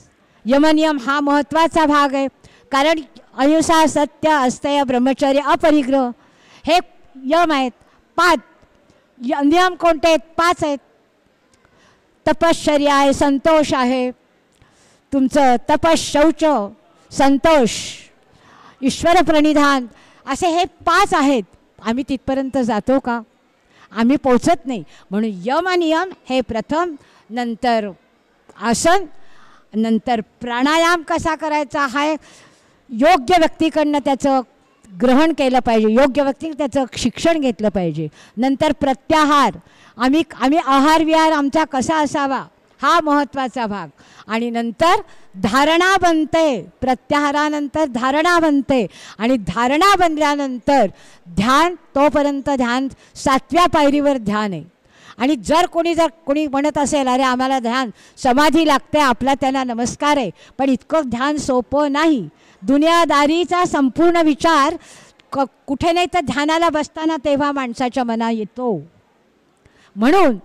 यमनियम हा महत्त्वाचा भाग आहे कारण अहिंसा सत्य अस्तय ब्रह्मचर्य अपरिग्रह हे यम आहेत पाच नियम कोणते आहेत पाच आहेत तपश्चर्या आहे संतोष आहे तुमचं तपशौच शौच संतोष ईश्वर प्रणिधान असे हे पाच आहेत आम्ही तिथपर्यंत जातो का आम्ही पोचत नाही म्हणून यम आणि यम हे प्रथम नंतर आसन नंतर प्राणायाम कसा करायचा हा योग्य व्यक्तीकडनं त्याचं ग्रहण केलं पाहिजे योग्य व्यक्ती त्याचं शिक्षण घेतलं पाहिजे नंतर प्रत्याहार आम्ही आम्ही आहार विहार आमचा कसा असावा हा महत्त्वाचा भाग आणि नंतर धारणा बनते प्रत्याहारानंतर धारणा बनते आणि धारणा बनल्यानंतर ध्यान तोपर्यंत ध्यान सातव्या पायरीवर ध्यान आहे आणि जर कोणी जर कोणी म्हणत असेल अरे आम्हाला ध्यान समाधी लागते आपला त्यांना नमस्कार आहे पण इतकं ध्यान सोपं नाही दुनियादारीचा संपूर्ण विचार क कुठे नाही तर ध्यानाला बसताना तेव्हा माणसाच्या मना येतो म्हणून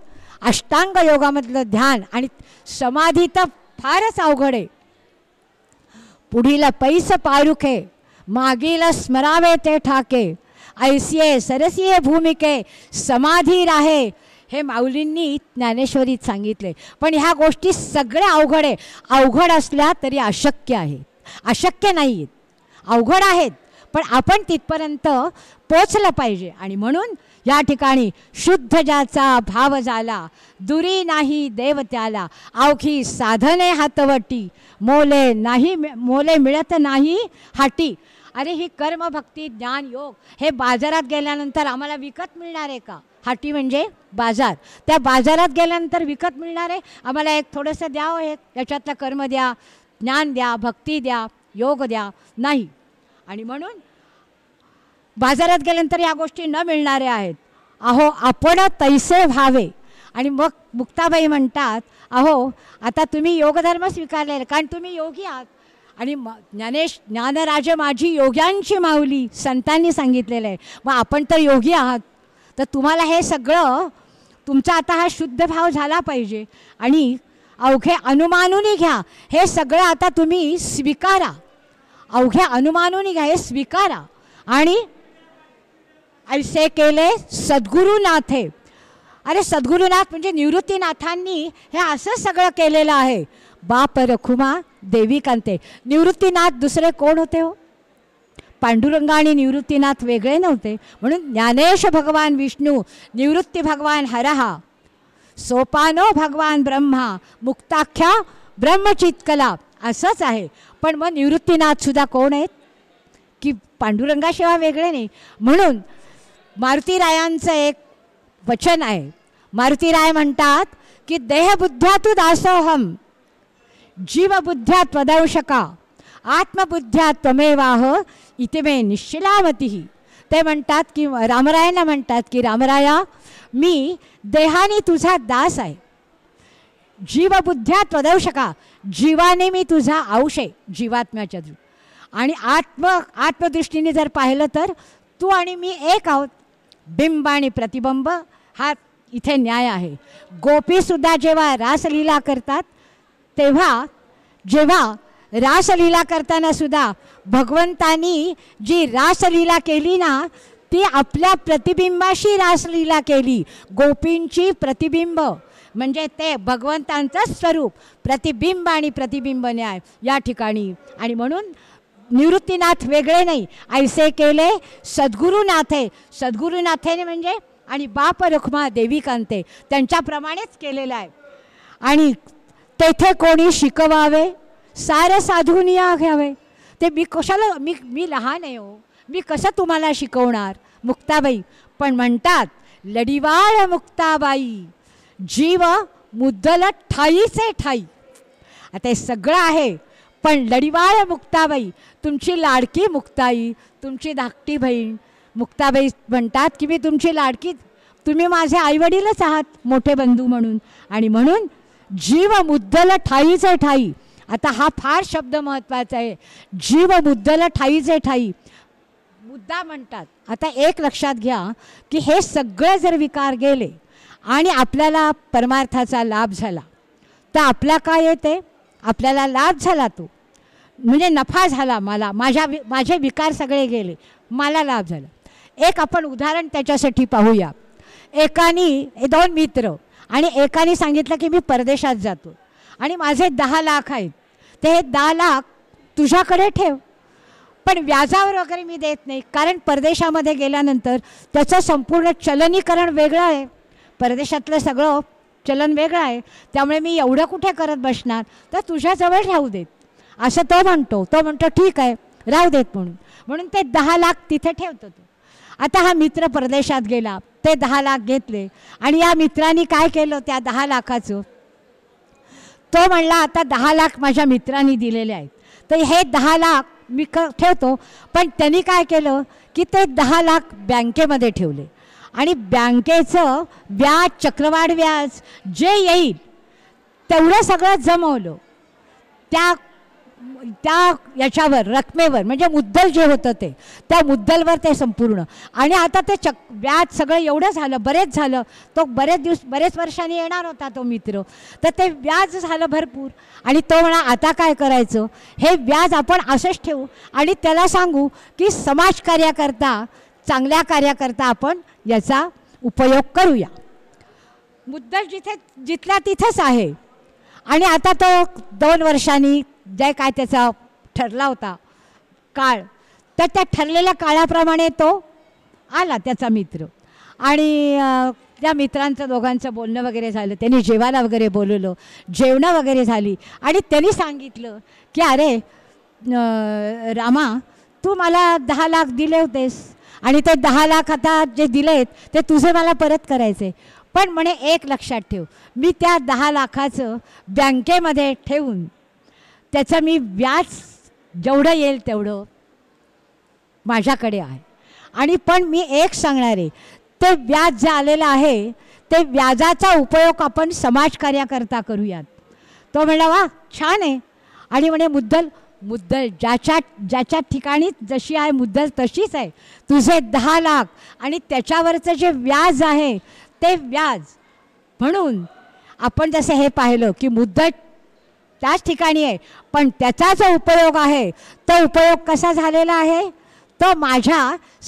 अष्टांग योगामधलं ध्यान आणि समाधी तर फारच अवघड आहे पुढील पैस पारुखे मागील स्मरावे ते ठाके ऐसिये सरसिये भूमिके समाधी राहे हे माऊलींनी ज्ञानेश्वरीत सांगितले पण ह्या गोष्टी सगळ्या अवघड आहे अवघड असल्या तरी अशक्य आहेत अशक्य नाहीत अवघड आहेत पण आपण तिथपर्यंत पोचलं पाहिजे आणि म्हणून या ठिकाणी शुद्ध ज्याचा भाव झाला दुरी नाही देव त्याला अवघी साधने हातवटी मोले नाही मोले मिळत नाही हाटी अरे ही भक्ती ज्ञान योग हे बाजारात गेल्यानंतर आम्हाला विकत मिळणार आहे का हाटी म्हणजे बाजार त्या बाजारात गेल्यानंतर विकत मिळणार आहे आम्हाला एक थोडंसं द्यावं हे याच्यातलं कर्म द्या ज्ञान द्या भक्ती द्या योग द्या नाही आणि म्हणून बाजारात गेल्यानंतर या गोष्टी न मिळणाऱ्या आहेत अहो आपण तैसे व्हावे आणि मग मुक्ताबाई म्हणतात अहो आता तुम्ही योगधर्म स्वीकारलेला कारण तुम्ही योगी आहात आणि म ज्ञानेश ज्ञानराज माझी योग्यांची माऊली संतांनी सांगितलेलं आहे मग आपण तर योगी आहात तर तुम्हाला हे सगळं तुमचा आता हा शुद्ध भाव झाला पाहिजे आणि अवघे अनुमानून घ्या हे सगळं आता तुम्ही स्वीकारा अवघ्या अनुमानून घ्या हे स्वीकारा आणि ऐसे केले हे अरे सद्गुरुनाथ म्हणजे निवृत्तीनाथांनी हे असं सगळं केलेलं आहे बाप रखुमा देवी कांते निवृत्तीनाथ दुसरे कोण होते हो पांडुरंग आणि निवृत्तीनाथ वेगळे नव्हते म्हणून ज्ञानेश भगवान विष्णू निवृत्ती भगवान हरहा सोपानो भगवान ब्रह्मा मुक्ताख्या ब्रह्मचितकला असंच आहे पण मग निवृत्तीनाथसुद्धा कोण आहेत की पांडुरंगाशिवाय वेगळे नाही म्हणून मारुतीरायांचं एक वचन आहे मारुतीराय म्हणतात की देहबुद्ध्या दासोहम जीवबुद्ध्या त्वदंशका आत्मबुद्ध्या त्वमेवाह इथे मे निश्चिलामती ते म्हणतात की रामरायांना म्हणतात की रामराया मी देहाने तुझा दास आहे जीवबुद्ध्या शका जीवाने मी तुझा अंश आहे जीवात्म्याच्या आणि आत्म आत्मदृष्टीने जर पाहिलं तर तू आणि मी एक आहोत बिंब आणि प्रतिबिंब हा इथे न्याय आहे गोपीसुद्धा जेव्हा रासलीला करतात तेव्हा जेव्हा रासलीला करताना सुद्धा भगवंतानी जी रासलीला केली ना ती आपल्या प्रतिबिंबाशी रासलीला केली गोपींची प्रतिबिंब म्हणजे ते भगवंतांचं स्वरूप प्रतिबिंब आणि प्रतिबिंब न्याय या ठिकाणी आणि म्हणून निवृत्तीनाथ वेगळे नाही ऐसे केले सद्गुरुनाथे सद्गुरुनाथेने म्हणजे आणि बाप रुखमा देवीकांते त्यांच्याप्रमाणेच केलेलं आहे आणि तेथे कोणी शिकवावे सारे साधून या घ्यावे ते मी कशाला मी मी लहान आहे हो मी कसं तुम्हाला शिकवणार मुक्ताबाई पण म्हणतात लढीवाळ मुक्ताबाई जीव मुद्दल ठाईचे ठाई आता हे सगळं आहे पण लढिवाळ मुक्ताबाई तुमची लाडकी मुक्ताई तुमची धाकटी बहीण मुक्ताबाई म्हणतात की मी तुमची लाडकी तुम्ही माझे आईवडीलच आहात मोठे बंधू म्हणून आणि म्हणून जीव मुद्दल ठाईचे ठाई आता हा फार शब्द महत्त्वाचा आहे जीव बुद्धला जे ठाई मुद्दा म्हणतात आता एक लक्षात घ्या की हे सगळे जर विकार गेले आणि आपल्याला परमार्थाचा लाभ झाला तर आपला काय येते आपल्याला लाभ झाला तो म्हणजे नफा झाला मला माझ्या माझे विकार सगळे गेले मला लाभ झाला एक आपण उदाहरण त्याच्यासाठी पाहूया एकानी दोन मित्र आणि एकाने सांगितलं की मी परदेशात जातो आणि माझे दहा लाख आहेत ते दहा लाख तुझ्याकडे ठेव पण व्याजावर वगैरे मी देत नाही कारण परदेशामध्ये गेल्यानंतर त्याचं संपूर्ण चलनीकरण वेगळं आहे परदेशातलं सगळं चलन वेगळं आहे त्यामुळे मी एवढं कुठे करत बसणार तर तुझ्याजवळ राहू देत असं तो म्हणतो तो म्हणतो ठीक आहे राहू देत म्हणून म्हणून ते दहा लाख तिथे ठेवतो तू आता हा मित्र परदेशात गेला ते दहा लाख घेतले आणि या मित्रांनी काय केलं त्या दहा लाखाचं तो म्हणला आता दहा लाख माझ्या मित्रांनी दिलेले आहेत तर हे दहा लाख मी क ठेवतो पण त्यांनी काय केलं की ते दहा लाख बँकेमध्ये ठेवले आणि बँकेचं व्याज चक्रवाढ व्याज जे येईल तेवढं सगळं जमवलं त्या त्या याच्यावर रकमेवर म्हणजे मुद्दल जे होतं ते त्या मुद्दलवर ते संपूर्ण आणि आता ते चक व्याज सगळं एवढं झालं बरेच झालं तो बरेच दिवस बरेच वर्षांनी येणार होता तो मित्र तर ते व्याज झालं भरपूर आणि तो म्हणा आता काय करायचं हे व्याज आपण असंच ठेवू आणि त्याला सांगू की समाजकार्याकरता चांगल्या कार्याकरता आपण याचा उपयोग करूया मुद्दल जिथे जिथला तिथेच आहे आणि आता तो दोन वर्षांनी जे काय त्याचा ठरला होता काळ तर त्या ठरलेल्या काळाप्रमाणे तो आला त्याचा मित्र आणि त्या मित्रांचं दोघांचं बोलणं वगैरे झालं त्यांनी जेवायला वगैरे बोलवलं जेवणं वगैरे झाली आणि त्यांनी सांगितलं की अरे रामा तू मला दहा लाख दिले होतेस आणि ते दहा लाख आता जे दिलेत ते तुझे मला परत करायचे पण म्हणे एक लक्षात ठेव मी त्या दहा लाखाचं बँकेमध्ये ठेवून त्याचं मी व्याज जेवढं येईल तेवढं माझ्याकडे आहे आणि पण मी एक सांगणार आहे ते व्याज जे आलेलं आहे ते व्याजाचा उपयोग आपण समाजकार्याकरता करूयात तो म्हणला वा छान आहे आणि म्हणे मुद्दल मुद्दल ज्याच्या ज्याच्या ठिकाणी जशी आहे मुद्दल तशीच आहे तुझे दहा लाख आणि त्याच्यावरचं जे व्याज आहे ते व्याज म्हणून आपण जसं हे पाहिलं की मुद्दल त्याच ठिकाणी आहे पण त्याचा जो उपयोग आहे तो उपयोग कसा झालेला आहे तो माझ्या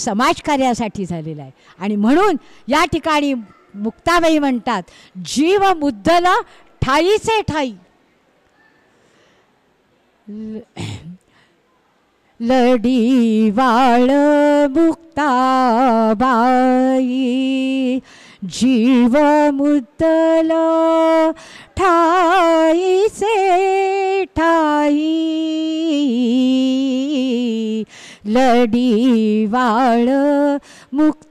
समाजकार्यासाठी झालेला आहे आणि म्हणून या ठिकाणी मुक्ताबाई म्हणतात जीव मुद्दल ठाईचे ठाई लडी वाळ मुक्ताबाई जीव मुद्दला ठाईसे ठाई लडीवाळ मुक्ताबाई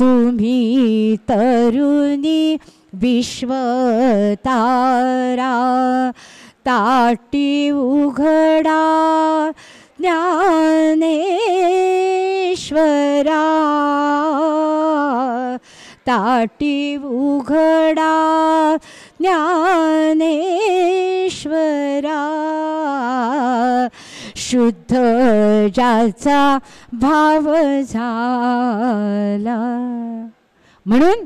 तुम्ही तरुणी विश्वतारा ताटी उघडा ज्ञानेश्वरा ताटी उघडा ज्ञानेश्वरा शुद्ध ज्याचा भाव झाला म्हणून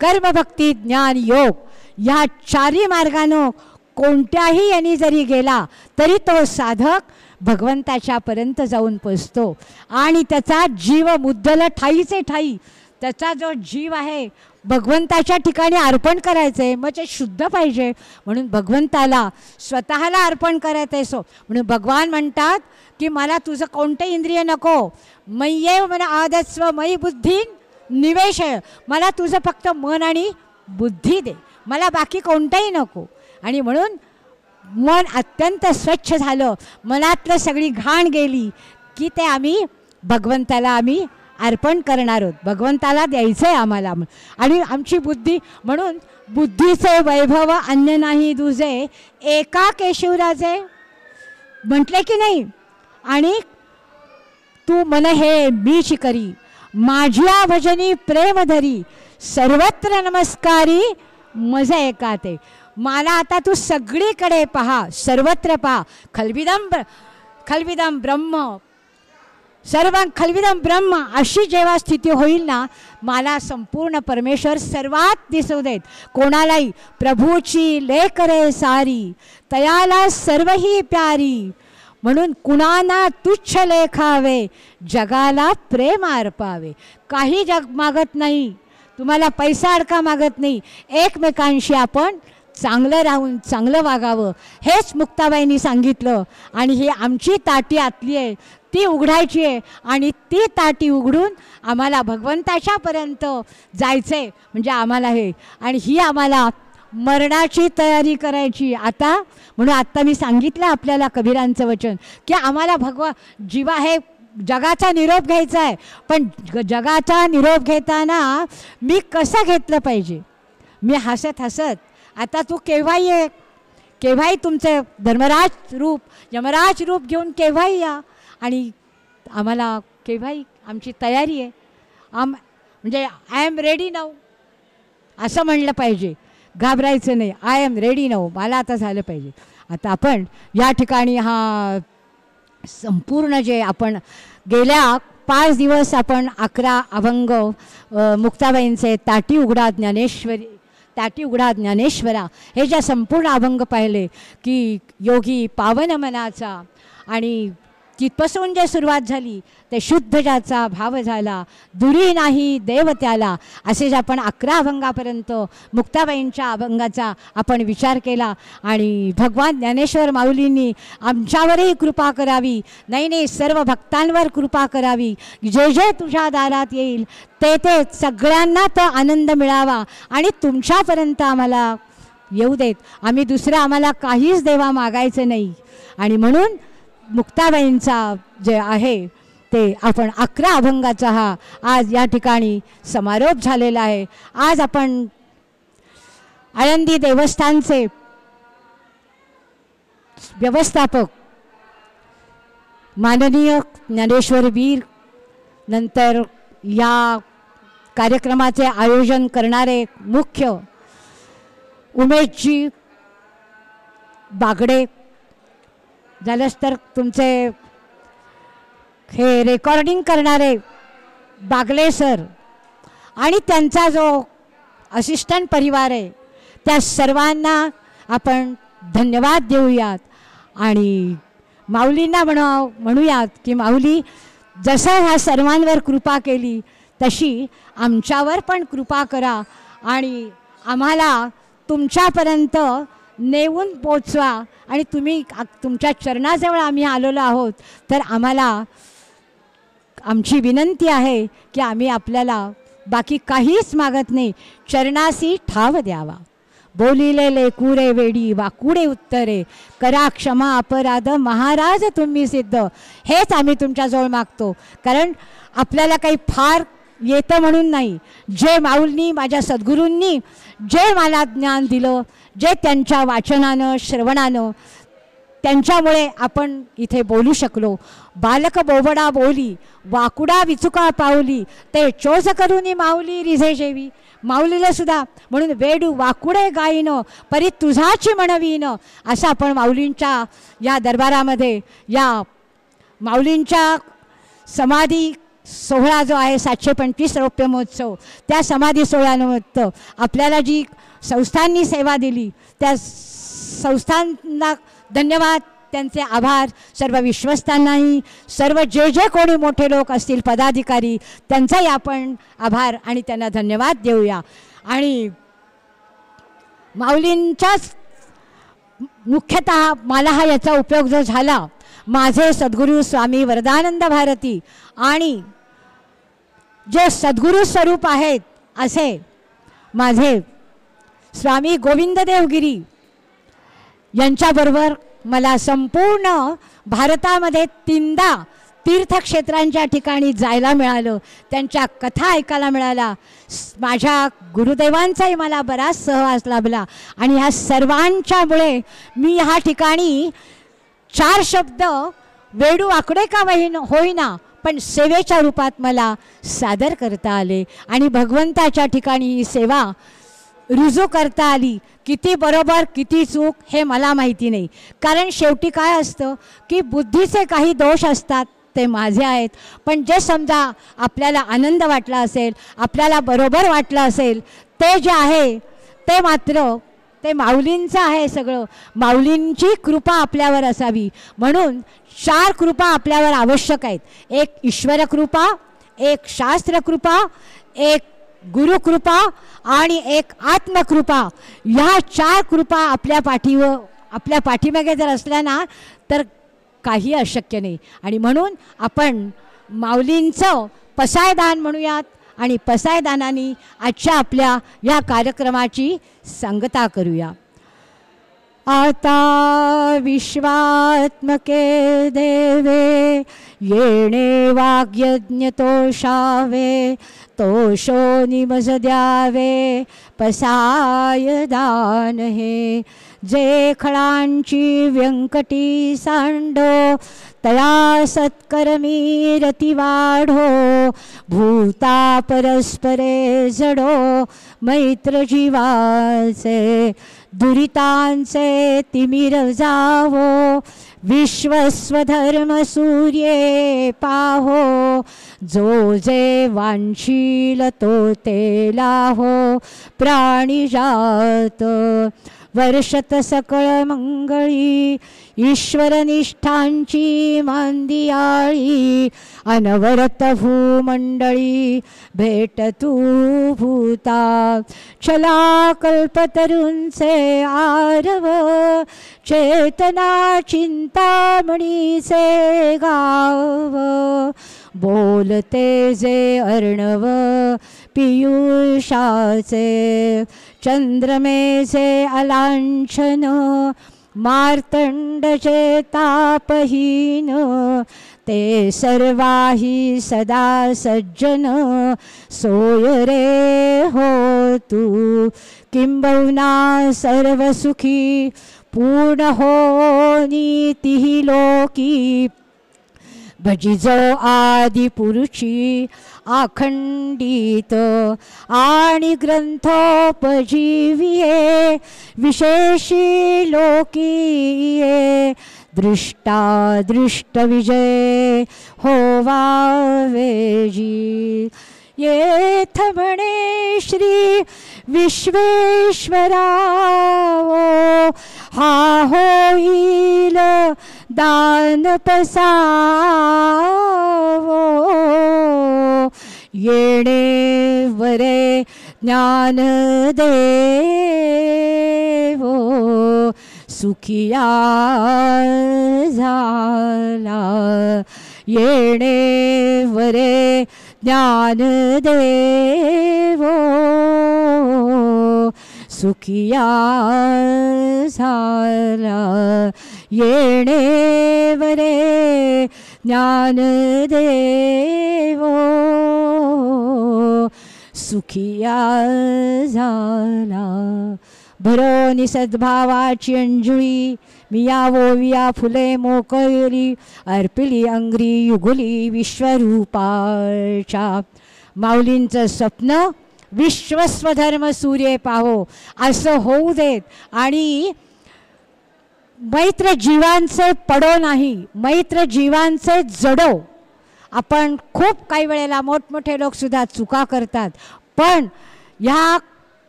कर्मभक्ती ज्ञान योग या चारी मार्गानो कोणत्याही यांनी जरी गेला तरी तो साधक भगवंताच्यापर्यंत जाऊन पोचतो आणि त्याचा जीव मुद्दल ठाईचे ठाई त्याचा जो जीव आहे भगवंताच्या ठिकाणी अर्पण करायचं आहे मग ते शुद्ध पाहिजे म्हणून भगवंताला स्वतःला अर्पण करायचं आहे सो म्हणून भगवान म्हणतात की मला तुझं कोणतं इंद्रिय नको मय्ये मला आदस्व मयी बुद्धी निवेश मला तुझं फक्त मन आणि बुद्धी दे मला बाकी कोणतंही नको आणि म्हणून मन अत्यंत स्वच्छ झालं मनातलं सगळी घाण गेली की ते आम्ही भगवंताला आम्ही अर्पण करणार आहोत भगवंताला द्यायचं आहे आम्हाला आणि आमची बुद्धी म्हणून बुद्धीचे वैभव अन्य नाही दुजे एका केशवराजे म्हटले की नाही आणि तू मन हे मी करी माझ्या भजनी प्रेमधरी सर्वत्र नमस्कारी मजा एका ते मला आता तू सगळीकडे पहा सर्वत्र पहा खलबिदम खलबिदम ब्रह्म सर्व खलविदम ब्रह्म अशी जेव्हा स्थिती होईल ना मला संपूर्ण परमेश्वर सर्वात दिसू देत कोणालाही प्रभूची लेकरे सारी तयाला सर्वही प्यारी म्हणून कुणाना तुच्छ लेखावे जगाला प्रेम अर्पावे काही जग मागत नाही तुम्हाला पैसा अडका मागत नाही एकमेकांशी आपण चांगलं राहून चांगलं वागावं हेच मुक्ताबाईंनी सांगितलं आणि ही आमची ताटी आतली आहे ती उघडायची आहे आणि ती ताटी उघडून आम्हाला भगवंताच्यापर्यंत जायचं आहे म्हणजे आम्हाला हे आणि ही आम्हाला मरणाची तयारी करायची आता म्हणून आत्ता मी सांगितलं आपल्याला कबीरांचं वचन की आम्हाला भगवा जीवा हे जगाचा निरोप घ्यायचा आहे पण जगाचा निरोप घेताना मी कसं घेतलं पाहिजे मी हसत हसत आता तू केव्हाही ये केव्हाही तुमचं धर्मराज रूप यमराज रूप घेऊन केव्हाही या आणि आम्हाला केव्हाही आमची तयारी आहे आम म्हणजे आय एम रेडी नाऊ असं म्हणलं पाहिजे घाबरायचं नाही आय एम रेडी नाऊ मला आता झालं पाहिजे आता आपण या ठिकाणी हा संपूर्ण जे आपण गेल्या पाच दिवस आपण अकरा अभंग मुक्ताबाईंचे ताटी उघडा ज्ञानेश्वरी त्याटी उघडा ज्ञानेश्वरा हे ज्या संपूर्ण अभंग पाहिले की योगी पावन मनाचा आणि तिथपासून जे सुरुवात झाली ते शुद्ध ज्याचा भाव झाला दुरी नाही देव त्याला असे जे आपण अकरा अभंगापर्यंत मुक्ताबाईंच्या अभंगाचा आपण विचार केला आणि भगवान ज्ञानेश्वर माऊलींनी आमच्यावरही कृपा करावी नाही नाही सर्व भक्तांवर कृपा करावी जे जे तुझ्या दारात येईल ते ते सगळ्यांना तो आनंद मिळावा आणि तुमच्यापर्यंत आम्हाला येऊ देत आम्ही दुसरं आम्हाला काहीच देवा मागायचं नाही आणि म्हणून मुक्ताबाईंचा जे आहे ते आपण अकरा अभंगाचा हा आज या ठिकाणी समारोप झालेला आहे आज आपण आळंदी देवस्थानचे व्यवस्थापक माननीय ज्ञानेश्वर वीर नंतर या कार्यक्रमाचे आयोजन करणारे मुख्य उमेशजी बागडे झालंच तर तुमचे हे रेकॉर्डिंग करणारे बागले सर आणि त्यांचा जो असिस्टंट परिवार आहे त्या सर्वांना आपण धन्यवाद देऊयात आणि माऊलींना म्हणा म्हणूयात की माऊली जसं ह्या सर्वांवर कृपा केली तशी आमच्यावर पण कृपा करा आणि आम्हाला तुमच्यापर्यंत नेऊन पोचवा आणि तुम्ही तुमच्या चरणाजवळ आम्ही आलेलो आहोत तर आम्हाला आमची विनंती आहे की आम्ही आपल्याला बाकी काहीच मागत नाही चरणासी ठाव द्यावा बोलिलेले लेकुरे वेडी वाकुडे उत्तरे करा क्षमा अपराध महाराज तुम्ही सिद्ध हेच आम्ही तुमच्याजवळ मागतो कारण आपल्याला काही फार येतं म्हणून नाही जे माऊलनी माझ्या सद्गुरूंनी जे मला ज्ञान दिलं जे त्यांच्या वाचनानं श्रवणानं त्यांच्यामुळे आपण इथे बोलू शकलो बालक बोबडा बोली वाकुडा विचुका पावली ते चोस करून माऊली रिझे जेवी माऊलीला सुद्धा म्हणून वेडू वाकुडे गायीनं परी तुझाची म्हणवीनं असं आपण माऊलींच्या या दरबारामध्ये या माऊलींच्या समाधी सोहळा जो आहे सातशे पंचवीस रौप्य महोत्सव त्या समाधी सोहळ्यानिमित्त आपल्याला जी संस्थांनी सेवा दिली त्या संस्थांना धन्यवाद त्यांचे आभार सर्व विश्वस्तांनाही सर्व जे जे कोणी मोठे लोक असतील पदाधिकारी त्यांचाही आपण आभार आणि त्यांना धन्यवाद देऊया आणि माऊलींच्याच मुख्यतः मला हा याचा उपयोग जो झाला माझे सद्गुरू स्वामी वरदानंद भारती आणि जे सद्गुरू स्वरूप आहेत असे माझे स्वामी गोविंद देवगिरी यांच्याबरोबर मला संपूर्ण भारतामध्ये तीनदा तीर्थक्षेत्रांच्या ठिकाणी जायला मिळालं त्यांच्या कथा ऐकायला मिळाल्या माझ्या गुरुदेवांचाही मला बराच सहवास लाभला आणि ह्या सर्वांच्यामुळे मी ह्या ठिकाणी चार शब्द वेडू आकडे का होईना पण सेवेच्या रूपात मला सादर करता आले आणि भगवंताच्या ठिकाणी ही सेवा रुजू करता आली किती बरोबर किती चूक हे मला माहिती नाही कारण शेवटी काय असतं की बुद्धीचे काही दोष असतात ते माझे आहेत पण जे समजा आपल्याला आनंद वाटला असेल आपल्याला बरोबर वाटलं असेल ते जे आहे ते मात्र ते माऊलींचं आहे सगळं माऊलींची कृपा आपल्यावर असावी म्हणून चार कृपा आपल्यावर आवश्यक आहेत एक कृपा एक शास्त्रकृपा एक गुरुकृपा आणि एक आत्मकृपा ह्या चार कृपा आपल्या पाठीव आपल्या पाठीमागे जर असल्या ना तर काही अशक्य नाही आणि म्हणून आपण माऊलींचं पसायदान म्हणूयात आणि पसायदानानी आजच्या आपल्या या कार्यक्रमाची संगता करूया आता विश्वात्मके देवे येणे वाग्यज्ञ तोषावे तोषो निमज द्यावे पसायदान हे खळांची व्यंकटी सांडो तया सत्कर्मी रती वाढो भूता परस्परे जडो मैत्र मैत्रजीवाचे दुरितांचे तिमिर जावो विश्वस्वधर्म सूर्ये पाहो जो जे वांशील तो ते लाहो प्राणी जात वर्षत सकळ मंगळी निष्ठांची मांदियाळी अनवरत भूमंडळी भेट तू भूता चला कल्पतरूंचे आरव चेतना से गाव बोलते जे अर्णव पियुषाचे चंद्रमेचे अलांछन मार्तंडचे तापहीन ते सर्वाही सदा सज्जन सोयरे हो तू किंबहुना सर्वसुखी पूर्ण हो नीती लोकी भजिजो आदि पुरुषी आखंडित आणि ग्रंथोपजीविये विशेषी लोकीये दृष्टा दृष्टविजय होवावेजी येथ म्हणे श्री विश्वेश्वरा ओ हा होईल दानपसावो येणे वरे ज्ञान देवो सुखिया झाला येणे वरे ज्ञान देवो सुखिया झाला येणे वरे देवो सुखिया झाला भरोनी सद्भावाची अंजुळी मिया वोविया फुले मोकळी अर्पिली अंगरी युगुली विश्वरूपाच्या माऊलींचं स्वप्न विश्वस्वधर्म सूर्य पाहो असं होऊ देत आणि मैत्र जीवांचे पडो नाही मैत्र जीवांचे जडो आपण खूप काही वेळेला मोठमोठे लोकसुद्धा चुका करतात पण ह्या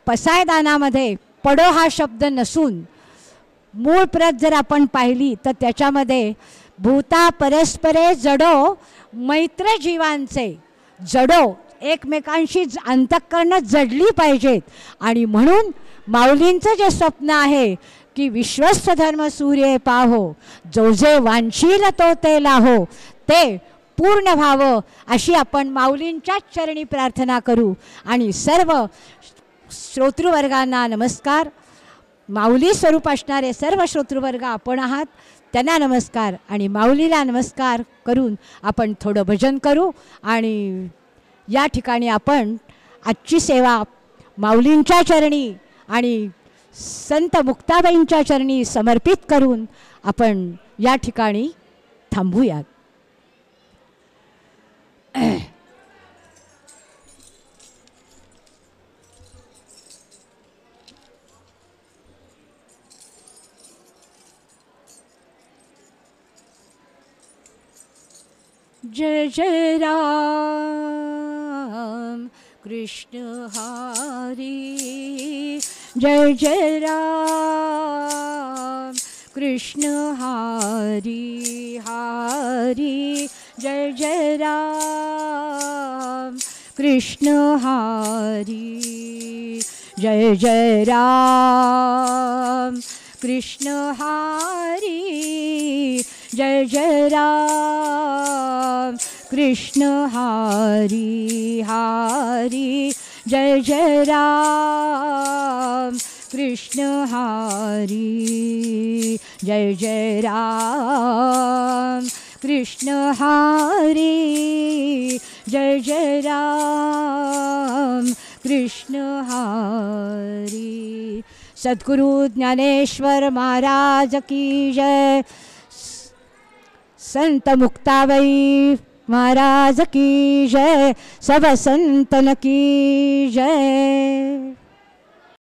पसायदानामध्ये पडो हा शब्द नसून मूळ प्रत जर आपण पाहिली तर त्याच्यामध्ये भूता परस्परे जडो मैत्रजीवांचे जडो एकमेकांशी अंतःकरणं जडली पाहिजेत आणि म्हणून माऊलींचं जे स्वप्न आहे की विश्वस्त धर्म सूर्य पाहो जो जे वांशील तो ते लाहो ते पूर्ण व्हावं अशी आपण माऊलींच्याच चरणी प्रार्थना करू आणि सर्व श्रोतृवर्गांना नमस्कार माऊली स्वरूप असणारे सर्व श्रोतृवर्ग आपण आहात त्यांना नमस्कार आणि माऊलीला नमस्कार करून आपण थोडं भजन करू आणि या ठिकाणी आपण आजची सेवा माऊलींच्या चरणी आणि संत मुक्ताबाईंच्या चरणी समर्पित करून आपण या ठिकाणी थांबूयात जय जय राम राम कृष्ण हरी जय जय राम कृष्ण हरी हरी जय जय राम कृष्ण हरी जय जय राम कृष्ण हरी जय जय राम कृष्ण हरी हरी जय जय राम कृष्ण हरी जय जय राम कृष्ण हरी जय जय राम कृष्ण हरी सद्गुरु ज्ञानेश्वर महाराज की जय संत मुक्ताबाई महाराज की जय सब संतन की जय